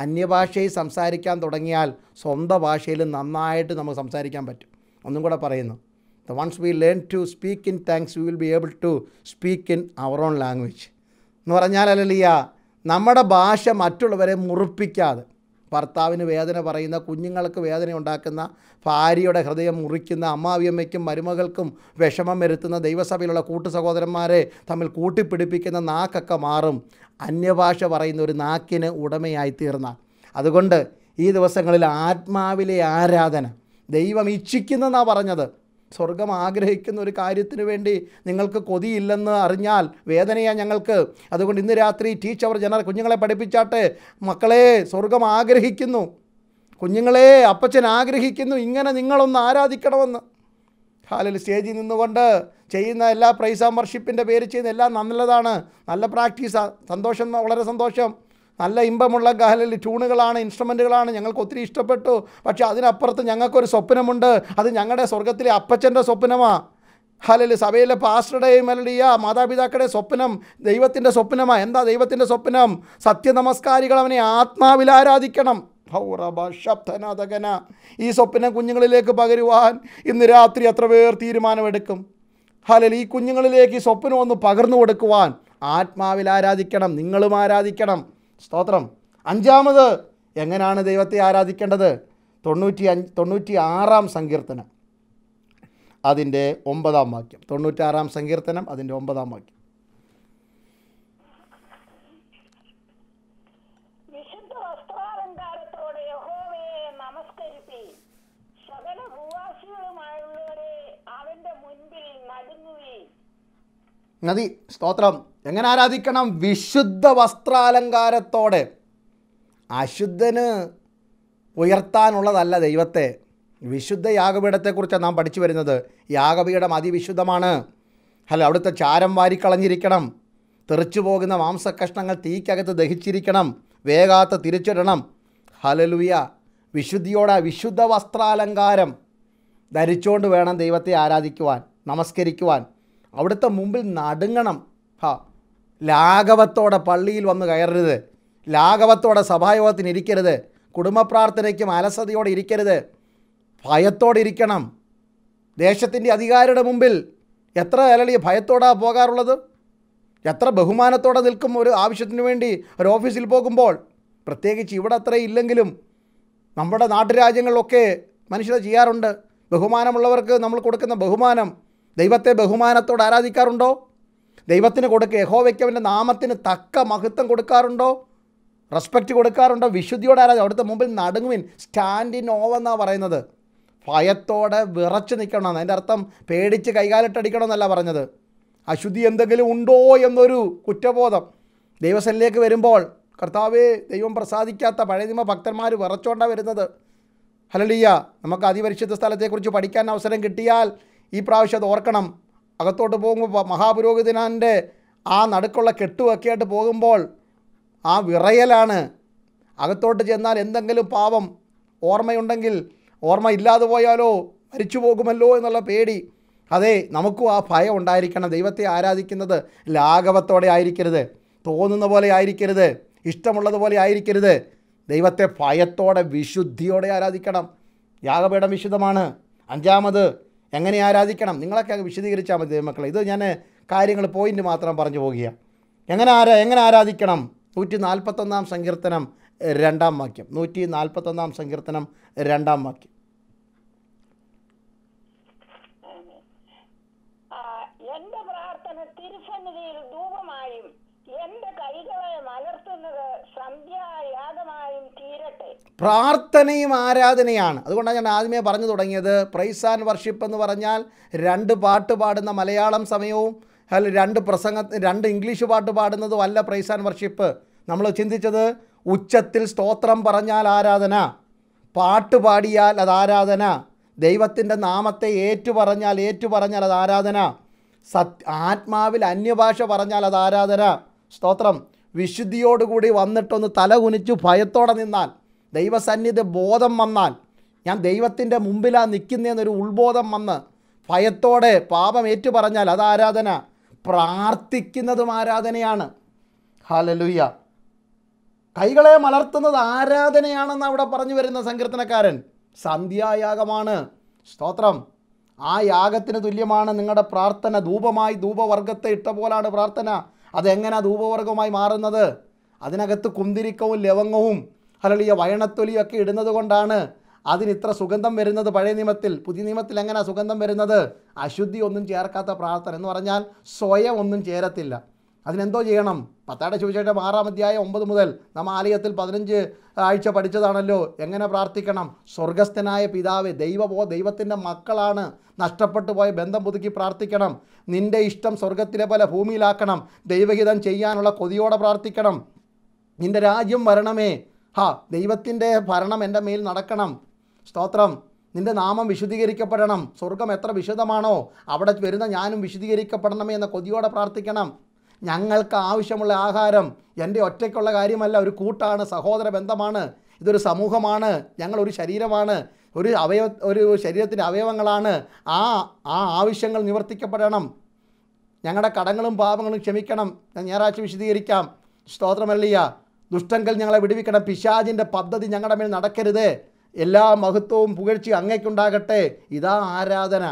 അന്യഭാഷയിൽ സംസാരിക്കാൻ തുടങ്ങിയാൽ സ്വന്തം ഭാഷയിൽ നന്നായിട്ട് നമുക്ക് സംസാരിക്കാൻ പറ്റും ഒന്നും കൂടെ പറയുന്നു The once we learn to speak in thanks we will be able to speak in our own language. എന്ന് പറഞ്ഞാൽ അല്ലല്ല നമ്മുടെ ഭാഷ മറ്റുള്ളവരെ മുറിപ്പിക്കാതെ ഭർത്താവിന് വേദന പറയുന്ന കുഞ്ഞുങ്ങൾക്ക് വേദന ഉണ്ടാക്കുന്ന ഭാര്യയുടെ ഹൃദയം മുറിക്കുന്ന അമ്മാവിയമ്മയ്ക്കും മരുമകൾക്കും വിഷമം വരുത്തുന്ന ദൈവസഭയിലുള്ള കൂട്ടു സഹോദരന്മാരെ തമ്മിൽ കൂട്ടിപ്പിടിപ്പിക്കുന്ന നാക്കൊക്കെ മാറും അന്യഭാഷ പറയുന്ന ഒരു നാക്കിന് ഉടമയായി അതുകൊണ്ട് ഈ ദിവസങ്ങളിൽ ആത്മാവിലെ ആരാധന ദൈവം ഇച്ഛിക്കുന്നെന്നാണ് പറഞ്ഞത് സ്വർഗം ആഗ്രഹിക്കുന്ന ഒരു കാര്യത്തിന് വേണ്ടി നിങ്ങൾക്ക് കൊതിയില്ലെന്ന് അറിഞ്ഞാൽ വേദനയാണ് ഞങ്ങൾക്ക് അതുകൊണ്ട് ഇന്ന് രാത്രി ടീച്ചർ ജന കുഞ്ഞുങ്ങളെ പഠിപ്പിച്ചാട്ടെ മക്കളെ സ്വർഗം ആഗ്രഹിക്കുന്നു കുഞ്ഞുങ്ങളെ അപ്പച്ചൻ ആഗ്രഹിക്കുന്നു ഇങ്ങനെ നിങ്ങളൊന്ന് ആരാധിക്കണമെന്ന് ഹാലിൽ സ്റ്റേജിൽ നിന്നുകൊണ്ട് ചെയ്യുന്ന എല്ലാ പ്രൈസ് മെമ്പർഷിപ്പിൻ്റെ പേര് ചെയ്യുന്ന എല്ലാം നല്ലതാണ് നല്ല പ്രാക്ടീസാണ് സന്തോഷം വളരെ സന്തോഷം നല്ല ഇമ്പമുള്ള ഗഹലിൽ ട്യൂണുകളാണ് ഇൻസ്ട്രുമെൻറ്റുകളാണ് ഞങ്ങൾക്ക് ഒത്തിരി ഇഷ്ടപ്പെട്ടു പക്ഷേ അതിനപ്പുറത്ത് ഞങ്ങൾക്കൊരു സ്വപ്നമുണ്ട് അത് ഞങ്ങളുടെ സ്വർഗത്തിലെ അപ്പച്ചൻ്റെ സ്വപ്നമാണ് ഹലല് സഭയിലെ പാസ്റ്ററുടെയും അല്ലടിയ മാതാപിതാക്കളുടെ സ്വപ്നം ദൈവത്തിൻ്റെ സ്വപ്നമാ എന്താ ദൈവത്തിൻ്റെ സ്വപ്നം സത്യനമസ്കാരികൾ അവനെ ആത്മാവിൽ ആരാധിക്കണം ഹൗറബന ഈ സ്വപ്നം കുഞ്ഞുങ്ങളിലേക്ക് പകരുവാൻ ഇന്ന് രാത്രി എത്ര പേർ തീരുമാനമെടുക്കും ഹലൽ ഈ കുഞ്ഞുങ്ങളിലേക്ക് ഈ സ്വപ്നം ഒന്ന് പകർന്നു കൊടുക്കുവാൻ ആത്മാവിൽ ആരാധിക്കണം നിങ്ങളും ആരാധിക്കണം സ്തോത്രം അഞ്ചാമത് എങ്ങനെയാണ് ദൈവത്തെ ആരാധിക്കേണ്ടത് തൊണ്ണൂറ്റി അഞ്ച് തൊണ്ണൂറ്റി ആറാം സങ്കീർത്തനം അതിൻ്റെ ഒമ്പതാം വാക്യം തൊണ്ണൂറ്റാറാം സങ്കീർത്തനം അതിൻ്റെ ഒമ്പതാം വാക്യം നദി സ്തോത്രം എങ്ങനെ ആരാധിക്കണം വിശുദ്ധ വസ്ത്രാലങ്കാരത്തോടെ അശുദ്ധന് ഉയർത്താനുള്ളതല്ല ദൈവത്തെ വിശുദ്ധ യാഗപീഠത്തെക്കുറിച്ചാണ് നാം പഠിച്ചു വരുന്നത് യാഗപീഠം അതിവിശുദ്ധമാണ് അല്ല അവിടുത്തെ ചാരം വാരിക്കളഞ്ഞിരിക്കണം തെറിച്ചു പോകുന്ന മാംസകഷ്ണങ്ങൾ തീക്കകത്ത് ദഹിച്ചിരിക്കണം വേഗാത്ത തിരിച്ചിടണം ഹലലുയ വിശുദ്ധിയോടെ വിശുദ്ധ വസ്ത്രാലങ്കാരം ധരിച്ചുകൊണ്ട് വേണം ദൈവത്തെ ആരാധിക്കുവാൻ നമസ്കരിക്കുവാൻ അവിടുത്തെ മുമ്പിൽ നടുങ്ങണം ഹാ ലാഘവത്തോടെ പള്ളിയിൽ വന്ന് കയറരുത് ലാഘവത്തോടെ സഭായോഗത്തിന് ഇരിക്കരുത് കുടുംബ പ്രാർത്ഥനയ്ക്കും അലസതയോടെ ഇരിക്കരുത് ഭയത്തോടെ ഇരിക്കണം ദേശത്തിൻ്റെ അധികാരിയുടെ മുമ്പിൽ എത്ര അലളി ഭയത്തോടാണ് പോകാറുള്ളത് എത്ര ബഹുമാനത്തോടെ നിൽക്കും ഒരു ആവശ്യത്തിന് വേണ്ടി ഒരു ഓഫീസിൽ പോകുമ്പോൾ പ്രത്യേകിച്ച് ഇവിടെ അത്ര ഇല്ലെങ്കിലും നമ്മുടെ നാട്ടുരാജ്യങ്ങളിലൊക്കെ മനുഷ്യർ ചെയ്യാറുണ്ട് ബഹുമാനമുള്ളവർക്ക് നമ്മൾ കൊടുക്കുന്ന ബഹുമാനം ദൈവത്തെ ബഹുമാനത്തോടെ ആരാധിക്കാറുണ്ടോ ദൈവത്തിന് കൊടുക്കുക യഹോവയ്ക്ക് അവൻ്റെ നാമത്തിന് തക്ക മഹത്വം കൊടുക്കാറുണ്ടോ റെസ്പെക്റ്റ് കൊടുക്കാറുണ്ടോ വിശുദ്ധിയോടെ ആരാധന അവിടുത്തെ മുമ്പിൽ നടുങ്ങുവിൻ സ്റ്റാൻഡ് ഓവ എന്നാണ് പറയുന്നത് ഭയത്തോടെ വിറച്ചു നിൽക്കണമെന്ന് അതിൻ്റെ അർത്ഥം പേടിച്ച് കൈകാലിട്ടടിക്കണമെന്നല്ല പറഞ്ഞത് അശുദ്ധി എന്തെങ്കിലും ഉണ്ടോ എന്നൊരു കുറ്റബോധം ദൈവസനിലേക്ക് വരുമ്പോൾ കർത്താവ് ദൈവം പ്രസാദിക്കാത്ത പഴയ നിമ ഭക്തന്മാർ വിറച്ചോണ്ടാണ് വരുന്നത് ഹലലിയ നമുക്ക് അതിപരിശുദ്ധ സ്ഥലത്തെക്കുറിച്ച് പഠിക്കാൻ അവസരം കിട്ടിയാൽ ഈ പ്രാവശ്യം അത് ഓർക്കണം അകത്തോട്ട് പോകുമ്പോൾ മഹാപുരോഹിതനാൻ്റെ ആ നടുക്കുള്ള കെട്ടുമൊക്കെ ആയിട്ട് പോകുമ്പോൾ ആ വിറയലാണ് അകത്തോട്ട് ചെന്നാൽ എന്തെങ്കിലും പാപം ഓർമ്മയുണ്ടെങ്കിൽ ഓർമ്മ ഇല്ലാതെ പോയാലോ മരിച്ചു പോകുമല്ലോ എന്നുള്ള പേടി അതെ നമുക്കും ആ ഭയം ഉണ്ടായിരിക്കണം ദൈവത്തെ ആരാധിക്കുന്നത് ലാഘവത്തോടെ ആയിരിക്കരുത് തോന്നുന്ന പോലെ ആയിരിക്കരുത് ഇഷ്ടമുള്ളതുപോലെ ആയിരിക്കരുത് ദൈവത്തെ ഭയത്തോടെ വിശുദ്ധിയോടെ ആരാധിക്കണം യാഗപീഠം വിശുദ്ധമാണ് അഞ്ചാമത് എങ്ങനെ ആരാധിക്കണം നിങ്ങളൊക്കെ വിശദീകരിച്ചാൽ മതി മക്കളെ ഇത് ഞാൻ കാര്യങ്ങൾ പോയിൻ്റ് മാത്രം പറഞ്ഞു പോകുക എങ്ങനെ ആരാ എങ്ങനെ ആരാധിക്കണം നൂറ്റി നാൽപ്പത്തൊന്നാം സങ്കീർത്തനം രണ്ടാം വാക്യം നൂറ്റി നാൽപ്പത്തൊന്നാം സങ്കീർത്തനം രണ്ടാം വാക്യം എന്റെ കൈകളെ മലർത്തുന്നത് സന്ധ്യായാഗമായും തീരട്ടെ പ്രാർത്ഥനയും ആരാധനയാണ് അതുകൊണ്ടാണ് ഞാൻ ആദ്യമേ പറഞ്ഞു തുടങ്ങിയത് പ്രൈസ് ആൻഡ് വർഷിപ്പ് എന്ന് പറഞ്ഞാൽ രണ്ട് പാട്ട് പാടുന്ന മലയാളം സമയവും അല്ല രണ്ട് പ്രസംഗ രണ്ട് ഇംഗ്ലീഷ് പാട്ട് പാടുന്നതും അല്ല പ്രൈസ് ആൻഡ് വർഷിപ്പ് നമ്മൾ ചിന്തിച്ചത് ഉച്ചത്തിൽ സ്തോത്രം പറഞ്ഞാൽ ആരാധന പാട്ട് പാടിയാൽ അത് ആരാധന ദൈവത്തിൻ്റെ നാമത്തെ പറഞ്ഞാൽ ഏറ്റു പറഞ്ഞാൽ അത് ആരാധന സത് ആത്മാവിൽ അന്യഭാഷ പറഞ്ഞാൽ അത് ആരാധന സ്തോത്രം വിശുദ്ധിയോടുകൂടി വന്നിട്ടൊന്ന് തല കുനിച്ചു ഭയത്തോടെ നിന്നാൽ ദൈവസന്നിധി ബോധം വന്നാൽ ഞാൻ ദൈവത്തിൻ്റെ മുമ്പിലാണ് നിൽക്കുന്നതെന്നൊരു ഉൾബോധം വന്ന് ഭയത്തോടെ പാപം ഏറ്റു പറഞ്ഞാൽ അത് ആരാധന പ്രാർത്ഥിക്കുന്നതും ആരാധനയാണ് ഹാലലുയ്യ കൈകളെ മലർത്തുന്നത് ആരാധനയാണെന്ന് അവിടെ പറഞ്ഞു വരുന്ന സങ്കീർത്തനക്കാരൻ സന്ധ്യായാഗമാണ് സ്തോത്രം ആ യാഗത്തിന് തുല്യമാണ് നിങ്ങളുടെ പ്രാർത്ഥന ധൂപമായി ധൂപവർഗത്തെ ഇട്ട പോലാണ് പ്രാർത്ഥന അതെങ്ങനെ ധൂപവർഗമായി മാറുന്നത് അതിനകത്ത് കുന്തിരിക്കവും ലവങ്ങവും അലളിയ വയണത്തൊലിയും ഒക്കെ ഇടുന്നത് കൊണ്ടാണ് അതിന് ഇത്ര സുഗന്ധം വരുന്നത് പഴയ നിയമത്തിൽ പുതിയ നിയമത്തിൽ എങ്ങനെ സുഗന്ധം വരുന്നത് അശുദ്ധി ഒന്നും ചേർക്കാത്ത പ്രാർത്ഥന എന്ന് പറഞ്ഞാൽ സ്വയം ഒന്നും ചേരത്തില്ല അതിനെന്തോ ചെയ്യണം പത്താടെ ശിവശേഷം ആറാം അധ്യായം ഒമ്പത് മുതൽ നാം ആലയത്തിൽ പതിനഞ്ച് ആഴ്ച പഠിച്ചതാണല്ലോ എങ്ങനെ പ്രാർത്ഥിക്കണം സ്വർഗസ്ഥനായ പിതാവ് ദൈവമോ ദൈവത്തിൻ്റെ മക്കളാണ് നഷ്ടപ്പെട്ടു പോയ ബന്ധം പുതുക്കി പ്രാർത്ഥിക്കണം നിൻ്റെ ഇഷ്ടം സ്വർഗത്തിലെ പോലെ ഭൂമിയിലാക്കണം ദൈവഹിതം ചെയ്യാനുള്ള കൊതിയോടെ പ്രാർത്ഥിക്കണം നിൻ്റെ രാജ്യം വരണമേ ഹാ ദൈവത്തിൻ്റെ ഭരണം എൻ്റെ മേൽ നടക്കണം സ്തോത്രം നിന്റെ നാമം വിശുദ്ധീകരിക്കപ്പെടണം സ്വർഗം എത്ര വിശുദ്ധമാണോ അവിടെ വരുന്ന ഞാനും വിശുദ്ധീകരിക്കപ്പെടണമേ എന്ന കൊതിയോടെ പ്രാർത്ഥിക്കണം ഞങ്ങൾക്ക് ആവശ്യമുള്ള ആഹാരം എൻ്റെ ഒറ്റയ്ക്കുള്ള കാര്യമല്ല ഒരു കൂട്ടാണ് സഹോദര ബന്ധമാണ് ഇതൊരു സമൂഹമാണ് ഞങ്ങളൊരു ശരീരമാണ് ഒരു അവയവ ഒരു ശരീരത്തിൻ്റെ അവയവങ്ങളാണ് ആ ആ ആവശ്യങ്ങൾ നിവർത്തിക്കപ്പെടണം ഞങ്ങളുടെ കടങ്ങളും പാപങ്ങളും ക്ഷമിക്കണം ഞാൻ ഞായറാഴ്ച വിശദീകരിക്കാം സ്തോത്രമല്ലിയ ദുഷ്ടങ്കൽ ഞങ്ങളെ വിടുവിക്കണം പിശാജിൻ്റെ പദ്ധതി ഞങ്ങളുടെ മേൽ നടക്കരുത് എല്ലാ മഹത്വവും പുകഴ്ചയും അങ്ങേക്കുണ്ടാകട്ടെ ഇതാ ആരാധന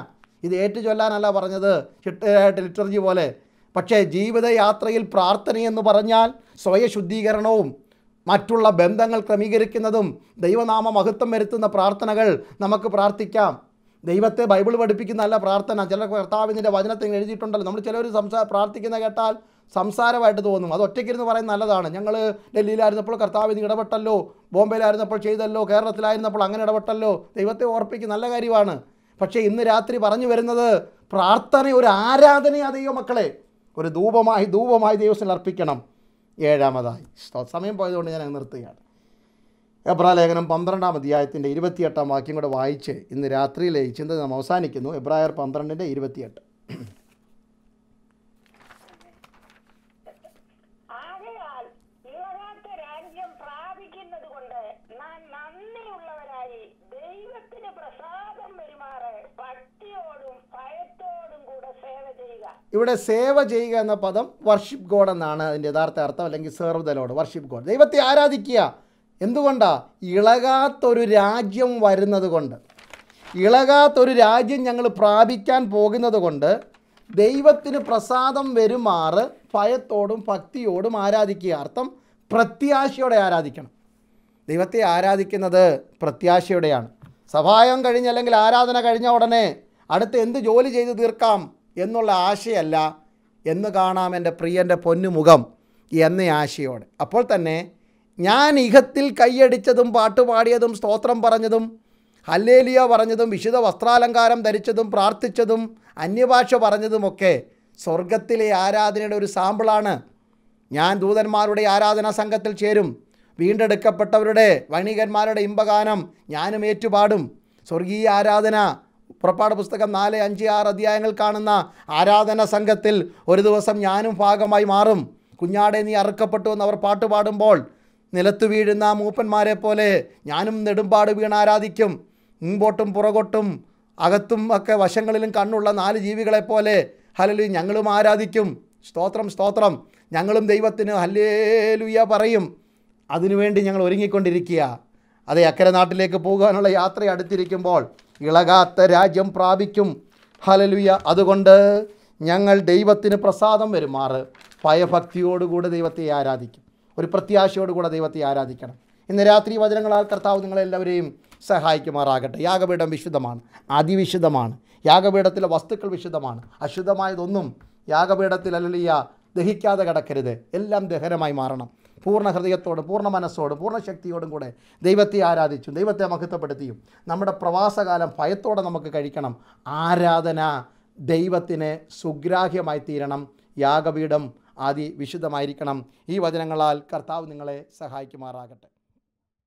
ഇത് ഏറ്റു ചൊല്ലാനല്ല പറഞ്ഞത് ചിട്ടയായിട്ട് ലിറ്റർജി പോലെ പക്ഷേ ജീവിതയാത്രയിൽ പ്രാർത്ഥനയെന്ന് പറഞ്ഞാൽ സ്വയശുദ്ധീകരണവും മറ്റുള്ള ബന്ധങ്ങൾ ക്രമീകരിക്കുന്നതും ദൈവനാമ മഹത്വം വരുത്തുന്ന പ്രാർത്ഥനകൾ നമുക്ക് പ്രാർത്ഥിക്കാം ദൈവത്തെ ബൈബിൾ നല്ല പ്രാർത്ഥന ചില കർത്താവിൻ്റെ വചനത്തിൽ എഴുതിയിട്ടുണ്ടല്ലോ നമ്മൾ ചിലവർ സംസാ പ്രാർത്ഥിക്കുന്ന കേട്ടാൽ സംസാരമായിട്ട് തോന്നും അത് ഒറ്റയ്ക്കിരുന്ന് പറയുന്നത് നല്ലതാണ് ഞങ്ങൾ ഡൽഹിയിലായിരുന്നപ്പോൾ കർത്താവിന് ഇടപെട്ടല്ലോ ബോംബെയിലായിരുന്നപ്പോൾ ചെയ്തല്ലോ കേരളത്തിലായിരുന്നപ്പോൾ അങ്ങനെ ഇടപെട്ടല്ലോ ദൈവത്തെ ഓർപ്പിക്കും നല്ല കാര്യമാണ് പക്ഷേ ഇന്ന് രാത്രി പറഞ്ഞു വരുന്നത് പ്രാർത്ഥന ഒരു ആരാധനയാണ് ദൈവമക്കളെ ഒരു ധൂപമായി ധൂപമായി ദൈവത്തിന് അർപ്പിക്കണം ഏഴാമതായി സമയം പോയതുകൊണ്ട് ഞാൻ നിർത്തുകയാണ് എബ്രാലേഖനം പന്ത്രണ്ടാം അധ്യായത്തിൻ്റെ ഇരുപത്തിയെട്ടാം വാക്യം കൂടെ വായിച്ച് ഇന്ന് രാത്രിയിലെ ചിന്ത നാം അവസാനിക്കുന്നു എബ്രായർ പന്ത്രണ്ടിൻ്റെ ഇരുപത്തിയെട്ട് ഇവിടെ സേവ ചെയ്യുക എന്ന പദം വർഷിപ്പ് ഗോഡ് എന്നാണ് അതിൻ്റെ യഥാർത്ഥ അർത്ഥം അല്ലെങ്കിൽ serve the Lord worship God ദൈവത്തെ ആരാധിക്കുക എന്തുകൊണ്ടാണ് ഇളകാത്തൊരു രാജ്യം വരുന്നത് കൊണ്ട് ഇളകാത്തൊരു രാജ്യം ഞങ്ങൾ പ്രാപിക്കാൻ പോകുന്നത് കൊണ്ട് ദൈവത്തിന് പ്രസാദം വരുമാറ് ഭയത്തോടും ഭക്തിയോടും ആരാധിക്കുക അർത്ഥം പ്രത്യാശയോടെ ആരാധിക്കണം ദൈവത്തെ ആരാധിക്കുന്നത് പ്രത്യാശയോടെയാണ് സഭായം കഴിഞ്ഞ് അല്ലെങ്കിൽ ആരാധന കഴിഞ്ഞ ഉടനെ അടുത്ത് എന്ത് ജോലി ചെയ്ത് തീർക്കാം എന്നുള്ള ആശയല്ല എന്ന് കാണാം എൻ്റെ പ്രിയൻ്റെ പൊന്നുമുഖം എന്ന ആശയോടെ അപ്പോൾ തന്നെ ഞാൻ ഇഹത്തിൽ കൈയടിച്ചതും പാട്ടുപാടിയതും സ്തോത്രം പറഞ്ഞതും ഹല്ലേലിയ പറഞ്ഞതും വിശുദ്ധ വസ്ത്രാലങ്കാരം ധരിച്ചതും പ്രാർത്ഥിച്ചതും അന്യഭാഷ പറഞ്ഞതുമൊക്കെ സ്വർഗത്തിലെ ആരാധനയുടെ ഒരു സാമ്പിളാണ് ഞാൻ ദൂതന്മാരുടെ ആരാധനാ സംഘത്തിൽ ചേരും വീണ്ടെടുക്കപ്പെട്ടവരുടെ വണികന്മാരുടെ ഇമ്പഗാനം ഞാനും ഏറ്റുപാടും സ്വർഗീയ ആരാധന പുറപ്പാട് പുസ്തകം നാല് അഞ്ച് ആറ് അധ്യായങ്ങൾ കാണുന്ന ആരാധന സംഘത്തിൽ ഒരു ദിവസം ഞാനും ഭാഗമായി മാറും കുഞ്ഞാടെ നീ അറുക്കപ്പെട്ടു എന്ന് അവർ പാട്ട് പാടുമ്പോൾ നിലത്തു വീഴുന്ന മൂപ്പന്മാരെ പോലെ ഞാനും നെടുമ്പാട് വീണ് ആരാധിക്കും മുമ്പോട്ടും പുറകോട്ടും അകത്തും ഒക്കെ വശങ്ങളിലും കണ്ണുള്ള നാല് ജീവികളെപ്പോലെ ഹലലു ഞങ്ങളും ആരാധിക്കും സ്തോത്രം സ്തോത്രം ഞങ്ങളും ദൈവത്തിന് ഹല്ലേലുയ്യ പറയും അതിനുവേണ്ടി ഞങ്ങൾ ഒരുങ്ങിക്കൊണ്ടിരിക്കുക അതേ അക്കരെ നാട്ടിലേക്ക് പോകാനുള്ള യാത്ര അടുത്തിരിക്കുമ്പോൾ ഇളകാത്ത രാജ്യം പ്രാപിക്കും ഹലലുയ അതുകൊണ്ട് ഞങ്ങൾ ദൈവത്തിന് പ്രസാദം വരുമാറ് ഭയഭക്തിയോടുകൂടെ ദൈവത്തെ ആരാധിക്കും ഒരു പ്രത്യാശയോടുകൂടെ ദൈവത്തെ ആരാധിക്കണം ഇന്ന് രാത്രി വചനങ്ങളാൽ കർത്താവ് നിങ്ങളെല്ലാവരെയും സഹായിക്കുമാറാകട്ടെ യാഗപീഠം വിശുദ്ധമാണ് അതിവിശുദ്ധമാണ് യാഗപീഠത്തിലെ വസ്തുക്കൾ വിശുദ്ധമാണ് അശുദ്ധമായതൊന്നും യാഗപീഠത്തിൽ അല്ലലിയ ദഹിക്കാതെ കിടക്കരുത് എല്ലാം ദഹനമായി മാറണം പൂർണ്ണ ഹൃദയത്തോടും പൂർണ്ണ മനസ്സോടും പൂർണ്ണ ശക്തിയോടും കൂടെ ദൈവത്തെ ആരാധിച്ചും ദൈവത്തെ മഹത്വപ്പെടുത്തിയും നമ്മുടെ പ്രവാസകാലം ഭയത്തോടെ നമുക്ക് കഴിക്കണം ആരാധന ദൈവത്തിന് സുഗ്രാഹ്യമായി തീരണം യാഗപീഠം ആദി വിശുദ്ധമായിരിക്കണം ഈ വചനങ്ങളാൽ കർത്താവ് നിങ്ങളെ സഹായിക്കുമാറാകട്ടെ